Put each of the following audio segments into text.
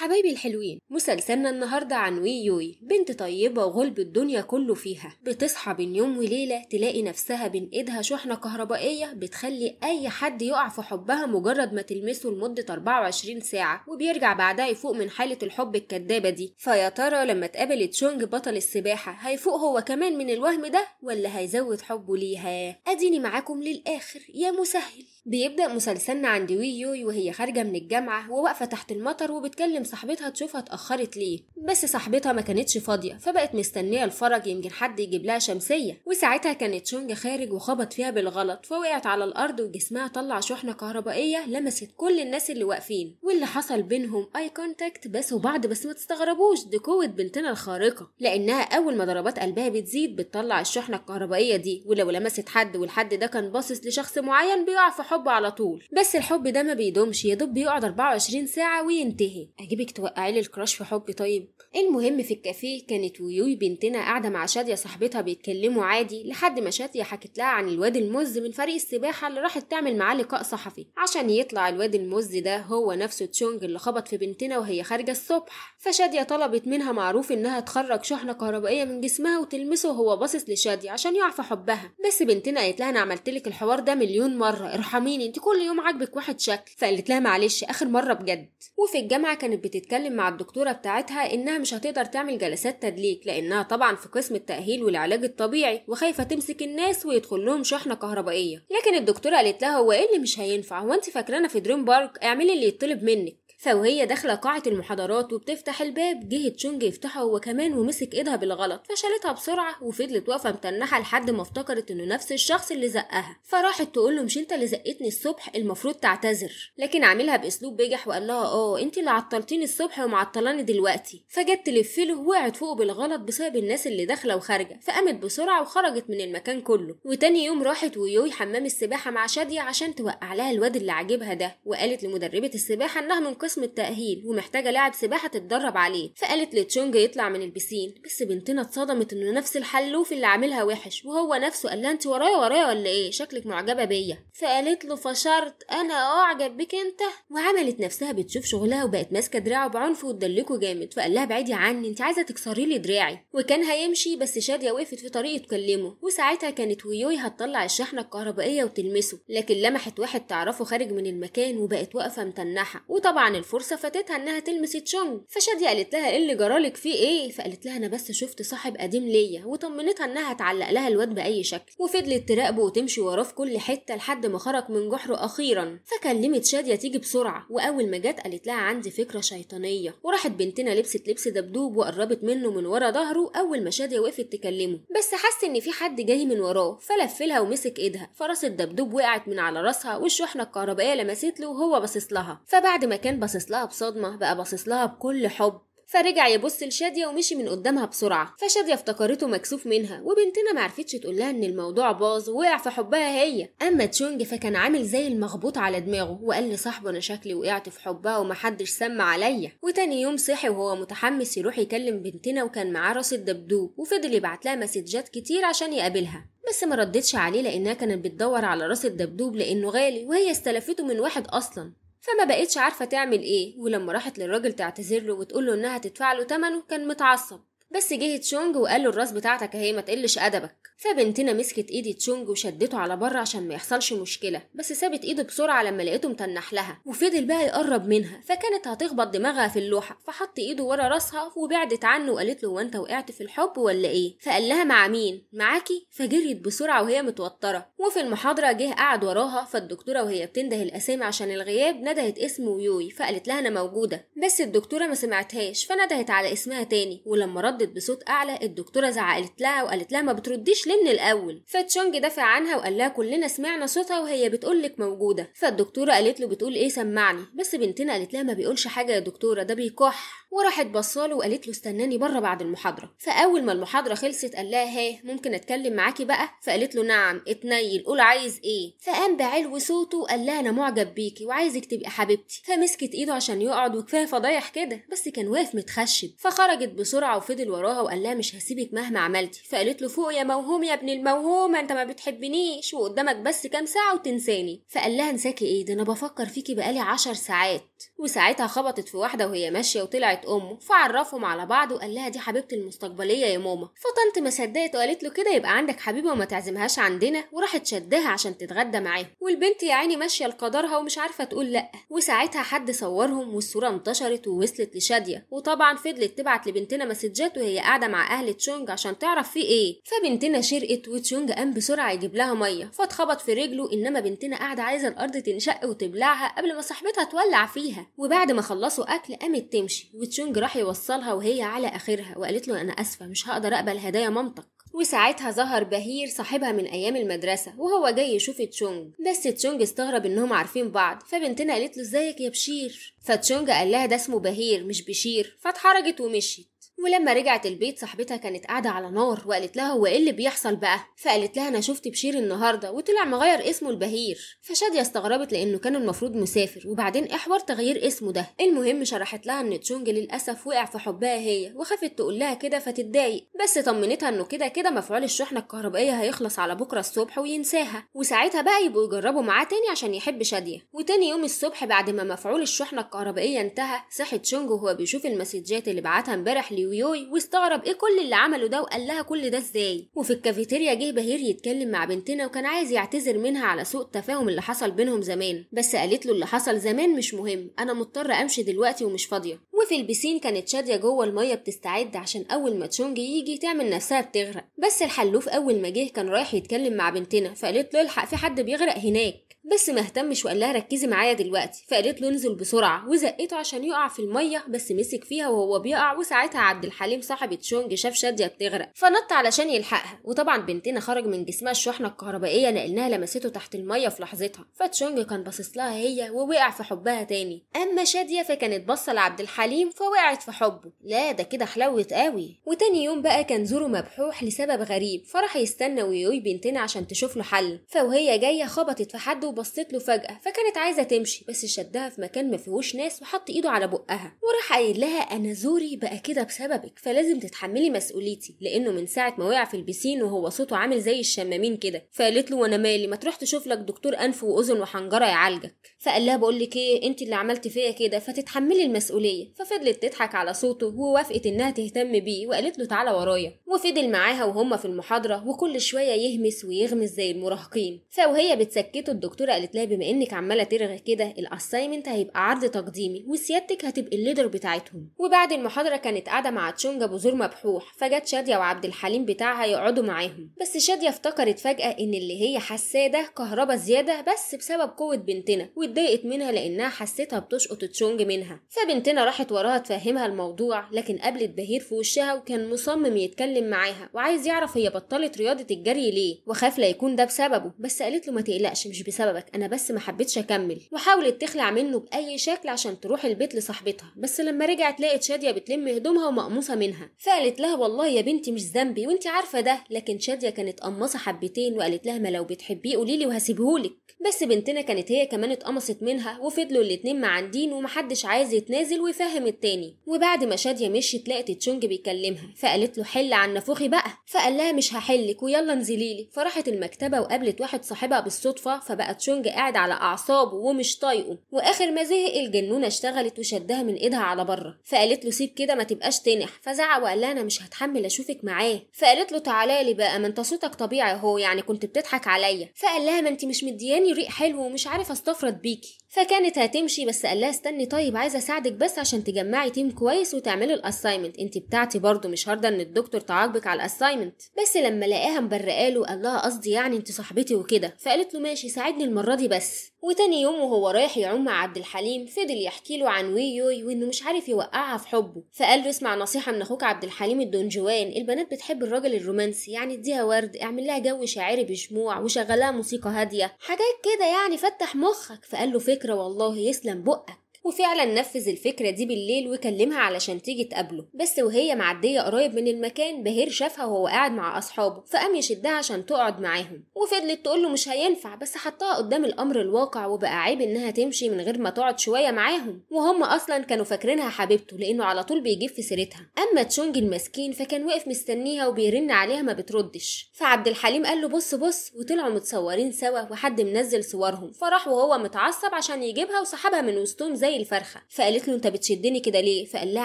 حبايبي الحلوين مسلسلنا النهاردة عن وي يوي بنت طيبة وغلب الدنيا كله فيها بتصحى بين يوم وليلة تلاقي نفسها بين ايدها شحنة كهربائية بتخلي اي حد يقع في حبها مجرد ما تلمسه لمدة 24 ساعة وبيرجع بعدها يفوق من حالة الحب الكدابة دي فيا ترى لما تقابل تشونج بطل السباحة هيفوق هو كمان من الوهم ده ولا هيزود حبه ليها اديني معاكم للاخر يا مسهل بيبدأ مسلسلنا عند يوي وهي خارجة من الجامعة وواقفة تحت المطر وبتكلم صاحبتها تشوفها اتأخرت ليه بس صاحبتها ما كانتش فاضية فبقت مستنية الفرج يمكن حد يجيب لها شمسية وساعتها كانت شونجا خارج وخبط فيها بالغلط فوقعت على الأرض وجسمها طلع شحنة كهربائية لمست كل الناس اللي واقفين واللي حصل بينهم اي كونتاكت بس وبعض بس ما تستغربوش دي قوة بنتنا الخارقة لأنها أول ما ضربات قلبها بتزيد بتطلع الشحنة الكهربائية دي ولو لمست حد والحد ده كان باصص لشخص معين بيقع في الحب على طول بس الحب ده ما بيدومش يا دوب بيقعد 24 ساعه وينتهي اجيبك توقعي لي الكراش في حب طيب المهم في الكافيه كانت ويوي بنتنا قاعده مع شاديه صاحبتها بيتكلموا عادي لحد ما شاديه حكت لها عن الواد المز من فريق السباحه اللي راحت تعمل معاه لقاء صحفي عشان يطلع الواد المز ده هو نفسه تشونج اللي خبط في بنتنا وهي خارجه الصبح فشاديه طلبت منها معروف انها تخرج شحنه كهربائيه من جسمها وتلمسه وهو باصص لشاديه عشان يعفى حبها بس بنتنا قالت لها انا عملت لك الحوار ده مليون مره ارحمي مين انت كل يوم عاجبك واحد شكل فقالت لها معلش اخر مره بجد وفي الجامعه كانت بتتكلم مع الدكتوره بتاعتها انها مش هتقدر تعمل جلسات تدليك لانها طبعا في قسم التاهيل والعلاج الطبيعي وخايفه تمسك الناس ويدخل لهم شحنه كهربائيه لكن الدكتوره قالت لها هو ايه اللي مش هينفع هو انت فاكرانا في دريم بارك اعملي اللي يطلب منك فوهي داخلة قاعة المحاضرات وبتفتح الباب جه تشونج يفتحه هو كمان ومسك ايدها بالغلط فشالتها بسرعة وفضلت واقفة متنحة لحد ما افتكرت انه نفس الشخص اللي زقها فراحت تقول له مش انت اللي زقتني الصبح المفروض تعتذر لكن عاملها باسلوب بجح وقال لها اه انت اللي عطلتيني الصبح ومعطلاني دلوقتي فجت تلف له وقعت فوقه بالغلط بسبب الناس اللي داخلة وخارجة فقامت بسرعة وخرجت من المكان كله وتاني يوم راحت ويوي حمام السباحة مع شادية عشان توقع لها الواد اللي عاجبها ده وقالت لمدربة السباحة انها من قسم التأهيل ومحتاجة لاعب سباحة تتدرب عليه فقالت لتشونج يطلع من البسين بس بنتنا اتصدمت انه نفس الحلوف اللي عاملها وحش وهو نفسه قال لها انت ورايا ورايا ولا ايه شكلك معجبة بيا فقالت له فشرت انا اعجب بك انت وعملت نفسها بتشوف شغلها وبقت ماسكة دراعه بعنف وتدلكه جامد فقال لها بعيدي عني انت عايزة تكسري لي دراعي وكان هيمشي بس شادية وقفت في طريقه تكلمه وساعتها كانت ويوي هتطلع الشحنة الكهربائية وتلمسه لكن لمحت واحد تعرفه خارج من المكان وبقت واقفة متنحة وطبعا الفرصة فاتتها إنها تلمس تشونج فشادي قالت لها إيه اللي جرالك فيه إيه فقالت لها أنا بس شفت صاحب قديم ليا وطمنتها إنها هتعلق لها الواد بأي شكل وفضلت تراقبه وتمشي وراه في كل حتة لحد ما خرج من جحره أخيرا فكلمت شادية تيجي بسرعة وأول ما جت قالت لها عندي فكرة شيطانية وراحت بنتنا لبست لبس دبدوب وقربت منه من ورا ظهره أول ما شادية وقفت تكلمه بس حس إن في حد جاي من وراه فلف لها ومسك إيدها فراس الدبدوب وقعت من على راسها والشحنة الكهربائية لمست له وهو باصص لها فبعد ما كان باصص لها بصدمة بقى باصص لها بكل حب فرجع يبص لشادية ومشي من قدامها بسرعة فشادية افتكرته مكسوف منها وبنتنا معرفتش تقولها ان الموضوع باظ ووقع في حبها هي اما تشونج فكان عامل زي المخبوط على دماغه وقال لصاحبه انا شكلي وقعت في حبها ومحدش سمع عليا وتاني يوم صحي وهو متحمس يروح يكلم بنتنا وكان معاه راس الدبدوب وفضل يبعت لها مسجات كتير عشان يقابلها بس ما ردتش عليه لانها كانت بتدور على راس الدبدوب لانه غالي وهي استلفته من واحد اصلا فما بقتش عارفة تعمل ايه ولما راحت للراجل تعتذر له وتقول له انها تدفع له تمنه كان متعصب بس جه تشونج وقال له الراس بتاعتك اهي ما تقلش ادبك فبنتنا مسكت ايد تشونج وشدته على بره عشان ما يحصلش مشكله بس سابت ايده بسرعه لما لقيته متنح لها وفضل بقى يقرب منها فكانت هتخبط دماغها في اللوحه فحط ايده ورا راسها وبعدت عنه وقالت له وانت وقعت في الحب ولا ايه فقال لها مع مين معاكي فجريت بسرعه وهي متوتره وفي المحاضره جه قعد وراها فالدكتوره وهي بتنده الاسامي عشان الغياب ندهت اسم ويوي فقالت لها انا موجوده بس الدكتوره ما سمعتهاش فندهت على اسمها تاني ولما رد ردت بصوت اعلى الدكتوره زعقت لها وقالت لها ما بترديش ليه من الاول فتشونج دافع عنها وقال لها كلنا سمعنا صوتها وهي بتقول لك موجوده فالدكتوره قالت له بتقول ايه سمعني بس بنتنا قالت لها ما بيقولش حاجه يا دكتوره ده بيكح وراحت بصاله وقالت له استناني بره بعد المحاضره فاول ما المحاضره خلصت قال لها هي ممكن اتكلم معاكي بقى فقالت له نعم اتنيل قول عايز ايه فقام بعلو صوته وقال لها انا معجب بيكي وعايزك تبقي حبيبتي فمسكت ايده عشان يقعد وكفايه فضايح كده بس كان واقف متخشب فخرجت بسرعه وفضل نزل وراها وقال لها مش هسيبك مهما عملتي فقالت له فوق يا موهوم يا ابن الموهوم انت ما بتحبنيش وقدامك بس كام ساعه وتنساني فقال لها انساكي ايه ده انا بفكر فيكي بقالي عشر ساعات وساعتها خبطت في واحده وهي ماشيه وطلعت امه فعرفهم على بعض وقال لها دي حبيبتي المستقبليه يا ماما فطنط ما صدقت وقالت له كده يبقى عندك حبيبه وما تعزمهاش عندنا وراحت شدها عشان تتغدى معاه والبنت يا عيني ماشيه لقدرها ومش عارفه تقول لا وساعتها حد صورهم والصوره انتشرت ووصلت لشاديه وطبعا فضلت تبعت لبنتنا مسجات وهي قاعدة مع أهل تشونج عشان تعرف فيه إيه فبنتنا شرقت وتشونج قام بسرعة يجيب لها مية فاتخبط في رجله إنما بنتنا قاعدة عايزة الأرض تنشق وتبلعها قبل ما صاحبتها تولع فيها وبعد ما خلصوا أكل قامت تمشي وتشونج راح يوصلها وهي على آخرها وقالت له أنا آسفة مش هقدر أقبل هدايا مامتك وساعتها ظهر بهير صاحبها من ايام المدرسه وهو جاي يشوف تشونج بس تشونج استغرب انهم عارفين بعض فبنتنا قالت له ازيك يا بشير فتشونج قال لها ده اسمه بهير مش بشير فاتحرجت ومشيت ولما رجعت البيت صاحبتها كانت قاعدة على نار وقالت لها هو ايه اللي بيحصل بقى فقالت لها انا شفت بشير النهاردة وطلع مغير اسمه البهير فشادية استغربت لانه كان المفروض مسافر وبعدين احور إيه تغيير اسمه ده المهم شرحت لها ان تشونج للاسف وقع في حبها هي وخافت تقول لها كده فتتضايق بس طمنتها انه كده كده مفعول الشحنة الكهربائية هيخلص على بكرة الصبح وينساها وساعتها بقى يبقوا يجربوا معاه تاني عشان يحب شادية وتاني يوم الصبح بعد ما مفعول الشحنة الكهربائية انتهى صحت تشونج وهو بيشوف المسجات اللي بعتها امبارح ويوي واستغرب ايه كل اللي عمله ده وقال لها كل ده ازاي وفي الكافيتيريا جه بهير يتكلم مع بنتنا وكان عايز يعتذر منها على سوء التفاهم اللي حصل بينهم زمان بس قالت له اللي حصل زمان مش مهم انا مضطره امشي دلوقتي ومش فاضيه وفي البسين كانت شادية جوه المية بتستعد عشان أول ما تشونج يجي تعمل نفسها بتغرق بس الحلوف أول ما جه كان رايح يتكلم مع بنتنا فقالت له الحق في حد بيغرق هناك بس ما اهتمش وقال لها ركزي معايا دلوقتي فقالت له انزل بسرعه وزقته عشان يقع في الميه بس مسك فيها وهو بيقع وساعتها عبد الحليم صاحب تشونج شاف شاديه بتغرق فنط علشان يلحقها وطبعا بنتنا خرج من جسمها الشحنه الكهربائيه لانها لمسته تحت الميه في لحظتها فتشونج كان باصص لها هي ووقع في حبها تاني اما شاديه فكانت باصه لعبد الحليم عليم فوقعت في حبه لا ده كده حلوت قوي وتاني يوم بقى كان زوره مبحوح لسبب غريب فراح يستنى ويوي بنتنا عشان تشوف له حل فوهي جايه خبطت في حد وبصت له فجاه فكانت عايزه تمشي بس شدها في مكان ما فيهوش ناس وحط ايده على بقها وراح قايل لها انا زوري بقى كده بسببك فلازم تتحملي مسؤوليتي لانه من ساعه ما وقع في البسين وهو صوته عامل زي الشمامين كده فقالت له وانا مالي ما تروح تشوف لك دكتور انف واذن وحنجره يعالجك فقال لها بقول لك ايه انت اللي عملتي فيا كده فتتحملي المسؤوليه ففضلت تضحك على صوته ووافقت إنها تهتم بيه وقالت له تعالى ورايا وفضل معاها وهما في المحاضرة وكل شوية يهمس ويغمس زي المراهقين فوهي بتسكته الدكتورة قالت لها بما إنك عمالة ترغي كده الأسايمنت هيبقى عرض تقديمي وسيادتك هتبقى الليدر بتاعتهم وبعد المحاضرة كانت قاعدة مع تشونجا بذور مبحوح فجت شادية وعبد الحليم بتاعها يقعدوا معاهم بس شادية افتكرت فجأة إن اللي هي حاساه ده كهربا زيادة بس بسبب قوة بنتنا واتضايقت منها لأنها حسيتها بتشقط تشونج منها فبنتنا راحت رجعت وراها تفهمها الموضوع لكن قابلت بهير في وشها وكان مصمم يتكلم معاها وعايز يعرف هي بطلت رياضة الجري ليه وخاف لا يكون ده بسببه بس قالت له ما تقلقش مش بسببك انا بس ما حبيتش اكمل وحاولت تخلع منه باي شكل عشان تروح البيت لصاحبتها بس لما رجعت لقت شادية بتلم هدومها ومقموصة منها فقالت لها والله يا بنتي مش ذنبي وانت عارفة ده لكن شادية كانت قمصة حبتين وقالت لها ما لو بتحبيه قوليلي وهسيبهولك بس بنتنا كانت هي كمان اتقمصت منها وفضلوا الاتنين معاندين ومحدش عايز يتنازل ويفهم فهم التاني وبعد ما شادية مشيت لقت تشونج بيكلمها فقالت له حل عن نافوخي بقى فقال لها مش هحلك ويلا انزلي لي فراحت المكتبة وقابلت واحد صاحبها بالصدفة فبقى تشونج قاعد على أعصابه ومش طايقه وآخر ما زهق الجنونة اشتغلت وشدها من إيدها على بره فقالت له سيب كده ما تبقاش تنح فزعق وقال لها أنا مش هتحمل أشوفك معاه فقالت له تعالى لي بقى ما أنت صوتك طبيعي أهو يعني كنت بتضحك عليا فقال لها ما أنت مش مدياني ريق حلو ومش عارف أستفرد بيكي فكانت هتمشي بس قال لها استني طيب عايزة أساعدك بس عشان عشان تجمعي تيم كويس وتعملي الاساينمنت انت بتاعتي برضو مش هارده ان الدكتور تعاقبك على الاساينمنت بس لما لقاها مبرقه له قال لها قصدي يعني انت صاحبتي وكده فقالت له ماشي ساعدني المره دي بس وتاني يوم وهو رايح يعوم مع عبد الحليم فضل يحكي له عن ويوي وانه مش عارف يوقعها في حبه فقال له اسمع نصيحه من اخوك عبد الحليم الدونجوان البنات بتحب الراجل الرومانسي يعني اديها ورد اعمل لها جو شاعري بشموع وشغلها موسيقى هاديه حاجات كده يعني فتح مخك فقال له فكره والله يسلم بقك وفعلا نفذ الفكرة دي بالليل وكلمها علشان تيجي تقابله بس وهي معدية قريب من المكان بهير شافها وهو قاعد مع أصحابه فقام يشدها عشان تقعد معاهم وفضلت تقوله مش هينفع بس حطها قدام الأمر الواقع وبقى عيب إنها تمشي من غير ما تقعد شوية معاهم وهم أصلا كانوا فاكرينها حبيبته لأنه على طول بيجيب في سيرتها أما تشونج المسكين فكان واقف مستنيها وبيرن عليها ما بتردش فعبد الحليم قال له بص بص وطلعوا متصورين سوا وحد منزل صورهم فراح وهو متعصب عشان يجيبها وسحبها من وسطهم زي زي الفرخه فقالت له انت بتشدني كده ليه فقال لها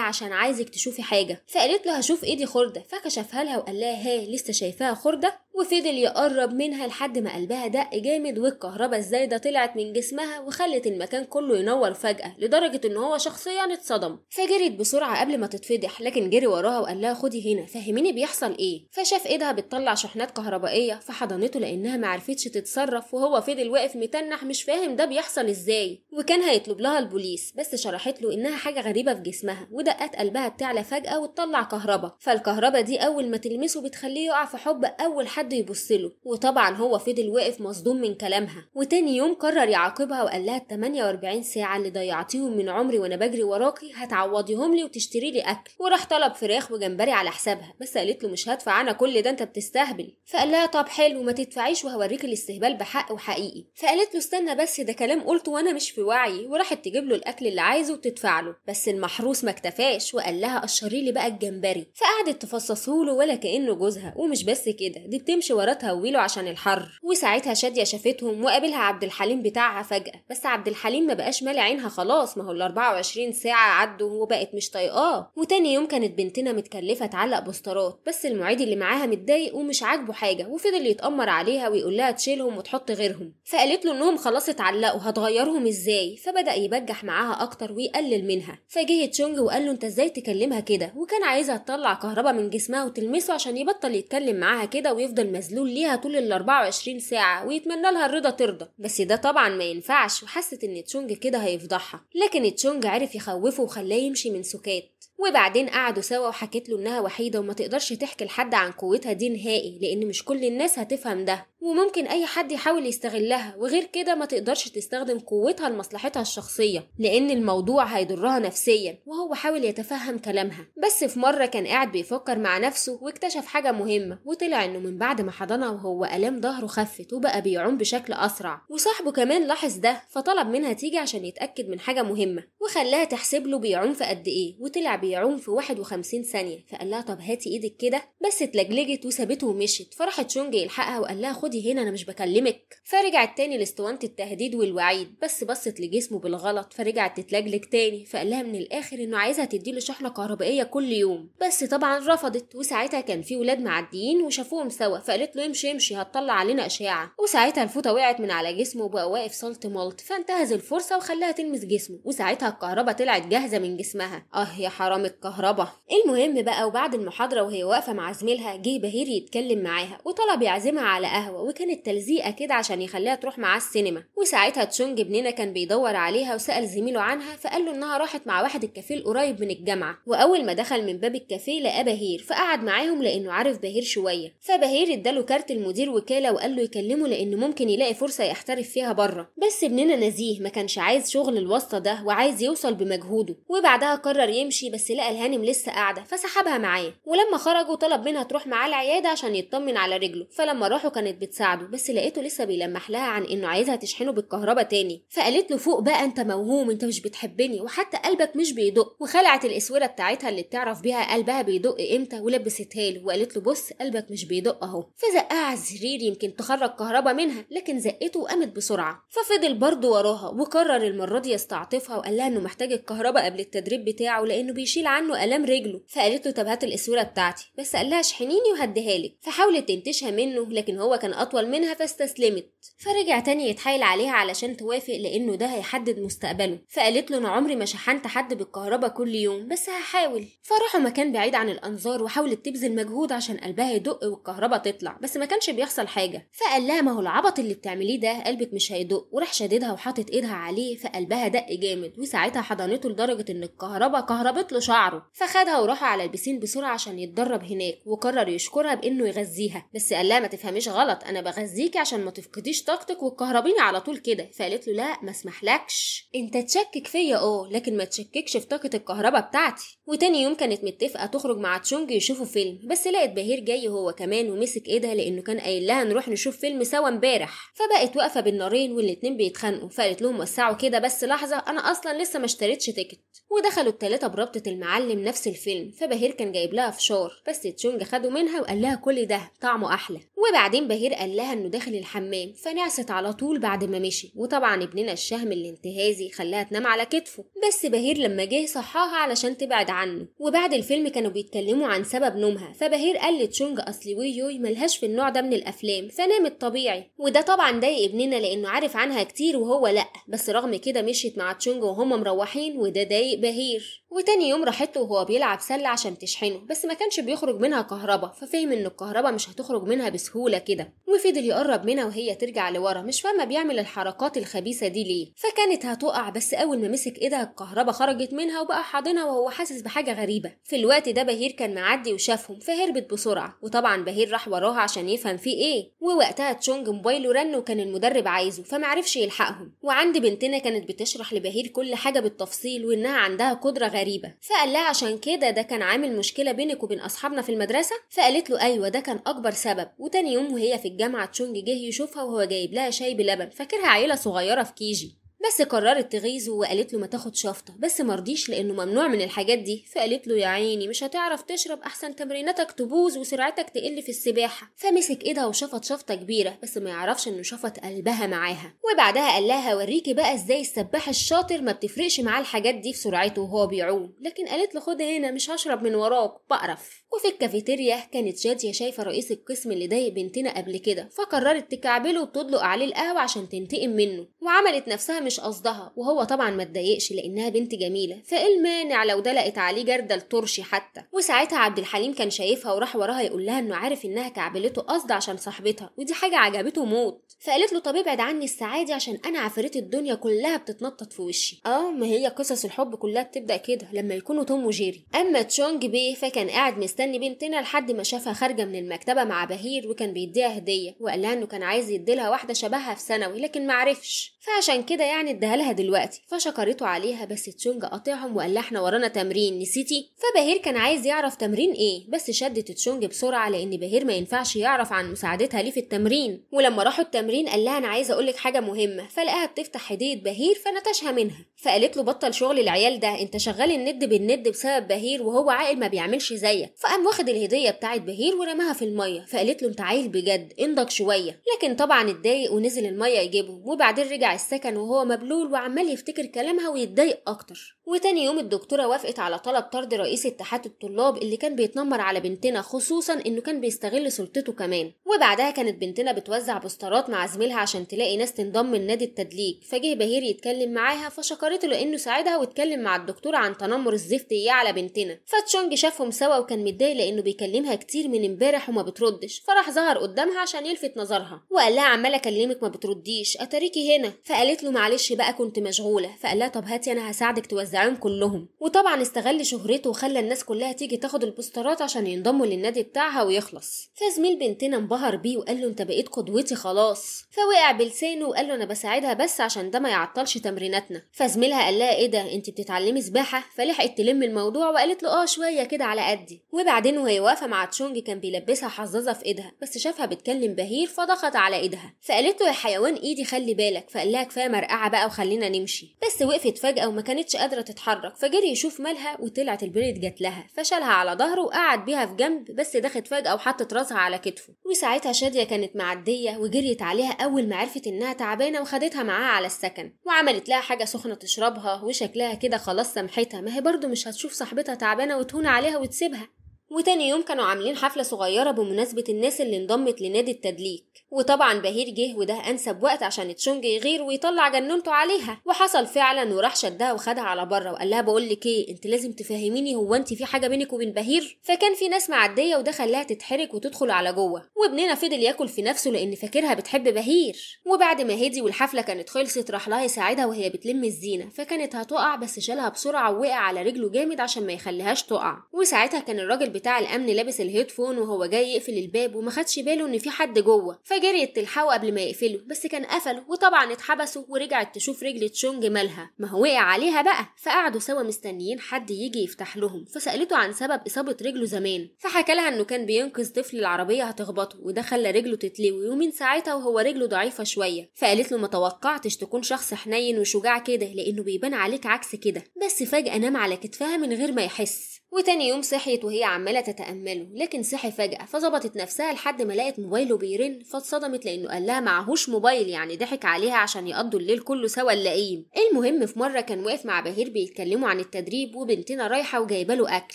عشان عايزك تشوفي حاجه فقالت له هشوف ايدي خرده فكشفها لها وقال لها ها لسه شايفاها خرده وفضل يقرب منها لحد ما قلبها دق جامد والكهرباء الزايدة طلعت من جسمها وخلت المكان كله ينور فجأة لدرجة إن هو شخصيا اتصدم فجريت بسرعة قبل ما تتفضح لكن جري وراها وقال لها خدي هنا فهميني بيحصل إيه فشاف إيدها بتطلع شحنات كهربائية فحضنته لأنها معرفتش تتصرف وهو فضل واقف متنح مش فاهم ده بيحصل إزاي وكان هيطلب لها البوليس بس شرحت له إنها حاجة غريبة في جسمها ودقات قلبها بتعلى فجأة وتطلع كهرباء فالكهرباء دي أول ما تلمسه بتخليه يقع في حب أول حد حد له وطبعا هو فضل واقف مصدوم من كلامها وتاني يوم قرر يعاقبها وقال لها ال 48 ساعة اللي ضيعتيهم من عمري وانا بجري وراكي هتعوضيهم لي وتشتري لي اكل وراح طلب فراخ وجمبري على حسابها بس قالت له مش هدفع انا كل ده انت بتستهبل فقال لها طب حلو ما تدفعيش وهوريك الاستهبال بحق وحقيقي فقالت له استنى بس ده كلام قلته وانا مش في وعي وراحت تجيب له الاكل اللي عايزه وتدفع له بس المحروس ما اكتفاش وقال لها قشري لي بقى الجمبري فقعدت تفصصه له ولا كانه جوزها ومش بس كده دي تمشي ورا تهويله عشان الحر وساعتها شادية شافتهم وقابلها عبد الحليم بتاعها فجأة بس عبد الحليم ما بقاش مالي عينها خلاص ما هو ال 24 ساعة عدوا وبقت مش طايقاه وتاني يوم كانت بنتنا متكلفة تعلق بوسترات بس المعيد اللي معاها متضايق ومش عاجبه حاجة وفضل يتأمر عليها ويقول لها تشيلهم وتحط غيرهم فقالت له انهم خلاص اتعلقوا هتغيرهم ازاي فبدأ يبجح معاها اكتر ويقلل منها فجه تشونج وقال له انت ازاي تكلمها كده وكان عايزها تطلع كهربا من جسمها وتلمسه عشان يبطل يتكلم معاها كده ويفضل المذلول ليها طول ال 24 ساعة ويتمنى لها الرضا ترضى بس ده طبعا ما ينفعش وحست ان تشونج كده هيفضحها لكن تشونج عرف يخوفه وخلاه يمشي من سكات وبعدين قعدوا سوا وحكت له انها وحيده وما تقدرش تحكي لحد عن قوتها دي نهائي لان مش كل الناس هتفهم ده وممكن اي حد يحاول يستغلها وغير كده ما تقدرش تستخدم قوتها لمصلحتها الشخصيه لان الموضوع هيضرها نفسيا وهو حاول يتفهم كلامها بس في مره كان قاعد بيفكر مع نفسه واكتشف حاجه مهمه وطلع انه من بعد ما حضنها وهو الام ظهره خفت وبقى بيعوم بشكل اسرع وصاحبه كمان لاحظ ده فطلب منها تيجي عشان يتاكد من حاجه مهمه وخلاها تحسب له بيعوم في قد ايه وطلع بيعوم في 51 ثانية فقال لها طب هاتي ايدك كده بس اتلجلجت وسابته ومشيت فراحت شونج يلحقها وقال لها خدي هنا انا مش بكلمك فرجعت تاني لاسطوانة التهديد والوعيد بس بصت لجسمه بالغلط فرجعت تتلجلج تاني فقال لها من الاخر انه عايزها تديله شحنة كهربائية كل يوم بس طبعا رفضت وساعتها كان في ولاد معديين وشافوهم سوا فقالت له امشي امشي هتطلع علينا اشعة وساعتها الفوطة وقعت من على جسمه وبقى واقف صلت ملط فانتهز الفرصة وخلاها تلمس جسمه وساعتها الكهرباء طلعت جاهزة من جسمها اه يا حرام رامي الكهربا المهم بقى وبعد المحاضرة وهي واقفة مع زميلها جه بهير يتكلم معاها وطلب يعزمها على قهوة وكانت تلزيقة كده عشان يخليها تروح معاه السينما وساعتها تشونج ابننا كان بيدور عليها وسأل زميله عنها فقال له إنها راحت مع واحد الكافيه القريب من الجامعة وأول ما دخل من باب الكافيه لقى بهير فقعد معاهم لأنه عارف بهير شوية فبهير اداله كارت المدير وكالة وقال له يكلمه لأنه ممكن يلاقي فرصة يحترف فيها بره بس ابننا نزيه ما كانش عايز شغل الواسطة ده وعايز يوصل بمجهوده وبعدها قرر يمشي بس بس لقى الهانم لسه قاعده فسحبها معاه ولما خرجوا طلب منها تروح معاه العياده عشان يطمن على رجله فلما راحوا كانت بتساعده بس لقيته لسه بيلمح لها عن انه عايزها تشحنه بالكهرباء تاني فقالت له فوق بقى انت موهوم انت مش بتحبني وحتى قلبك مش بيدق وخلعت الاسوره بتاعتها اللي بتعرف بيها قلبها بيدق امتى ولبستها له وقالت له بص قلبك مش بيدق اهو فزقها على السرير يمكن تخرج كهرباء منها لكن زقته وقامت بسرعه ففضل برضه وراها وقرر المره دي يستعطفها وقال لها انه محتاج الكهرباء قبل التدريب بتاعه لانه بيش يشيل عنه آلام رجله فقالت له طب هات الاسوره بتاعتي بس قال لها اشحنيني وهديها لك فحاولت تنتشها منه لكن هو كان اطول منها فاستسلمت فرجع تاني يتحايل عليها علشان توافق لانه ده هيحدد مستقبله فقالت له انا عمري ما شحنت حد بالكهرباء كل يوم بس هحاول فراحوا مكان بعيد عن الانظار وحاولت تبذل مجهود عشان قلبها يدق والكهرباء تطلع بس ما كانش بيحصل حاجه فقال لها ما هو العبط اللي بتعمليه ده قلبك مش هيدق وراح شاددها وحاطط ايدها عليه فقلبها دق جامد وساعتها حضنته لدرجه ان الكهرباء كهربت له شعره فخدها وراحوا على البسين بسرعة عشان يتدرب هناك وقرر يشكرها بإنه يغذيها بس قال لها ما تفهميش غلط أنا بغذيكي عشان ما تفقديش طاقتك وتكهربيني على طول كده فقالت له لا ما اسمحلكش أنت تشكك فيا أه لكن ما تشككش في طاقة الكهرباء بتاعتي وتاني يوم كانت متفقة تخرج مع تشونج يشوفوا فيلم بس لقت بهير جاي هو كمان ومسك إيدها لأنه كان قايل لها نروح نشوف فيلم سوا امبارح فبقت واقفة بالنارين والاتنين بيتخانقوا فقالت لهم وسعوا كده بس لحظة أنا أصلا لسه ما اشتريتش تيكت ودخلوا التلاتة بربطة المعلم نفس الفيلم فبهير كان جايب لها فشار بس تشونج خده منها وقال لها كل ده طعمه احلى وبعدين بهير قال لها انه داخل الحمام فنعست على طول بعد ما مشي وطبعا ابننا الشهم الانتهازي خلاها تنام على كتفه بس بهير لما جه صحاها علشان تبعد عنه وبعد الفيلم كانوا بيتكلموا عن سبب نومها فبهير قال لتشونج اصل ويوي ملهاش في النوع ده من الافلام فنامت طبيعي وده طبعا ضايق ابننا لانه عارف عنها كتير وهو لا بس رغم كده مشيت مع تشونج وهما مروحين وده ضايق بهير وتاني يوم يوم راحت له وهو بيلعب سلة عشان تشحنه بس ما كانش بيخرج منها كهربا ففهم ان الكهربا مش هتخرج منها بسهولة كده وفضل يقرب منها وهي ترجع لورا مش فاهمة بيعمل الحركات الخبيثة دي ليه فكانت هتقع بس اول ما مسك ايدها الكهربا خرجت منها وبقى حاضنها وهو حاسس بحاجة غريبة في الوقت ده بهير كان معدي وشافهم فهربت بسرعة وطبعا بهير راح وراها عشان يفهم فيه ايه ووقتها تشونج موبايله رن وكان المدرب عايزه فمعرفش يلحقهم وعند بنتنا كانت بتشرح لبهير كل حاجة بالتفصيل وانها عندها قدرة غريبة ف فقال لها عشان كده ده كان عامل مشكله بينك وبين اصحابنا في المدرسه فقالت له ايوه ده كان اكبر سبب وتاني يوم وهي في الجامعه تشونج جه يشوفها وهو جايب لها شاي بلبن فاكرها عيله صغيره في كيجي بس قررت تغيظه وقالت له ما تاخد شفطة بس مرضيش لأنه ممنوع من الحاجات دي فقالت له يا عيني مش هتعرف تشرب أحسن تمريناتك تبوظ وسرعتك تقل في السباحة فمسك إيدها وشفط شفطة كبيرة بس ما يعرفش إنه شفط قلبها معاها وبعدها قال لها وريكي بقى إزاي السباح الشاطر ما بتفرقش معاه الحاجات دي في سرعته وهو بيعوم لكن قالت له خد هنا مش هشرب من وراك بقرف وفي الكافيتيريا كانت شادية شايفة رئيس القسم اللي ضايق بنتنا قبل كده فقررت تكعبله وتطلق عليه القهوة عشان تنتقم منه وعملت نفسها مش مش قصدها وهو طبعا ما اتضايقش لانها بنت جميله فايه المانع لو دلقت عليه جردل طرشي حتى وساعتها عبد الحليم كان شايفها وراح وراها يقول لها انه عارف انها كعبلته قصد عشان صاحبتها ودي حاجه عجبته موت فقالت له طب ابعد عني الساعه دي عشان انا عفريت الدنيا كلها بتتنطط في وشي اه ما هي قصص الحب كلها بتبدا كده لما يكونوا توم وجيري اما تشونج بيه فكان قاعد مستني بنتنا لحد ما شافها خارجه من المكتبه مع بهير وكان بيديها هديه وقال لها انه كان عايز يديلها واحده شبهها في ثانوي لكن معرفش فعشان كده يعني اداها لها دلوقتي فشكرته عليها بس تشونج قاطعهم وقال لها احنا ورانا تمرين نسيتي فبهير كان عايز يعرف تمرين ايه بس شدت تشونج بسرعه لان بهير ما ينفعش يعرف عن مساعدتها ليه في التمرين ولما راحوا التمرين قال لها انا عايز اقول لك حاجه مهمه فلقاها بتفتح هديه بهير فنتشها منها فقالت له بطل شغل العيال ده انت شغال الند بالند بسبب بهير وهو عاقل ما بيعملش زيك فقام واخد الهديه بتاعت بهير ورماها في الميه فقالت له انت عيل بجد انضج شويه لكن طبعا اتضايق ونزل الميه يجيبه وبعدين رجع السكن وهو مبلول وعمال يفتكر كلامها ويتضايق أكتر وتاني يوم الدكتورة وافقت على طلب طرد رئيس اتحاد الطلاب اللي كان بيتنمر على بنتنا خصوصا إنه كان بيستغل سلطته كمان وبعدها كانت بنتنا بتوزع بوسترات مع زميلها عشان تلاقي ناس تنضم لنادي التدليك فجه بهير يتكلم معاها فشكرته لأنه ساعدها واتكلم مع الدكتورة عن تنمر الزفت إياه على بنتنا فتشونج شافهم سوا وكان متضايق لأنه بيكلمها كتير من امبارح وما بتردش فراح ظهر قدامها عشان يلفت نظرها وقال لها عمال أكلمك ما بترديش أتاريكي هنا فقالت له معلش بقى كنت مشغوله فقال لها طب هاتي انا هساعدك توزعيهم كلهم وطبعا استغل شهرته وخلى الناس كلها تيجي تاخد البوسترات عشان ينضموا للنادي بتاعها ويخلص فزميل بنتنا انبهر بيه وقال له انت بقيت قدوتي خلاص فوقع بلسانه وقال له انا بساعدها بس عشان ده ما يعطلش تمريناتنا فزميلها قال لها ايه ده انت بتتعلمي سباحه فلحقت تلم الموضوع وقالت له اه شويه كده على قدي وبعدين وهي واقفه مع تشونج كان بيلبسها حظاظه في ايدها بس شافها بتكلم بهير فضغط على ايدها فقالت له يا حيوان ايدي خلي بالك فقال لها كفايه مرقعه بقى وخلينا نمشي بس وقفت فجاه وما كانتش قادره تتحرك فجري يشوف مالها وطلعت البنت جت لها فشالها على ظهره وقعد بيها في جنب بس دخلت فجاه وحطت راسها على كتفه وساعتها شاديه كانت معديه وجريت عليها اول ما عرفت انها تعبانه وخدتها معاها على السكن وعملت لها حاجه سخنه تشربها وشكلها كده خلاص سامحتها ما هي برضه مش هتشوف صاحبتها تعبانه وتهون عليها وتسيبها وتاني يوم كانوا عاملين حفلة صغيرة بمناسبة الناس اللي انضمت لنادي التدليك وطبعا بهير جه وده أنسب وقت عشان تشونج يغير ويطلع جنونته عليها وحصل فعلا وراح شدها وخدها على بره وقال لها بقول لك ايه انت لازم تفهميني هو انت في حاجة بينك وبين بهير فكان في ناس معدية وده خلاها تتحرك وتدخل على جوه وابننا فضل ياكل في نفسه لأن فاكرها بتحب بهير وبعد ما هدي والحفلة كانت خلصت راح لها يساعدها وهي بتلم الزينة فكانت هتقع بس شالها بسرعة ووقع على رجله جامد عشان ما يخليهاش تقع وساعتها كان الراجل بتاع الامن لابس الهيدفون وهو جاي يقفل الباب وما خدش باله ان في حد جوه فجري يتلحقه قبل ما يقفله بس كان قفله وطبعا اتحبسوا ورجعت تشوف رجل تشونج مالها ما هو وقع عليها بقى فقعدوا سوا مستنيين حد يجي يفتح لهم فسالته عن سبب اصابه رجله زمان فحكى لها انه كان بينقذ طفل العربيه هتخبطه وده خلى رجله تتلوي ومن ساعتها وهو رجله ضعيفه شويه فقالت له ما توقعتش تكون شخص حنين وشجاع كده لانه بيبان عليك عكس كده بس فجاه نام على كتفها من غير ما يحس وتاني يوم صحيت وهي عمالة تتأمله لكن صحي فجأة فظبطت نفسها لحد ما لقت موبايله بيرن فاتصدمت لأنه قال لها معهوش موبايل يعني ضحك عليها عشان يقضوا الليل كله سوا اللئيم المهم في مرة كان واقف مع بهير بيتكلموا عن التدريب وبنتنا رايحة وجايبة له أكل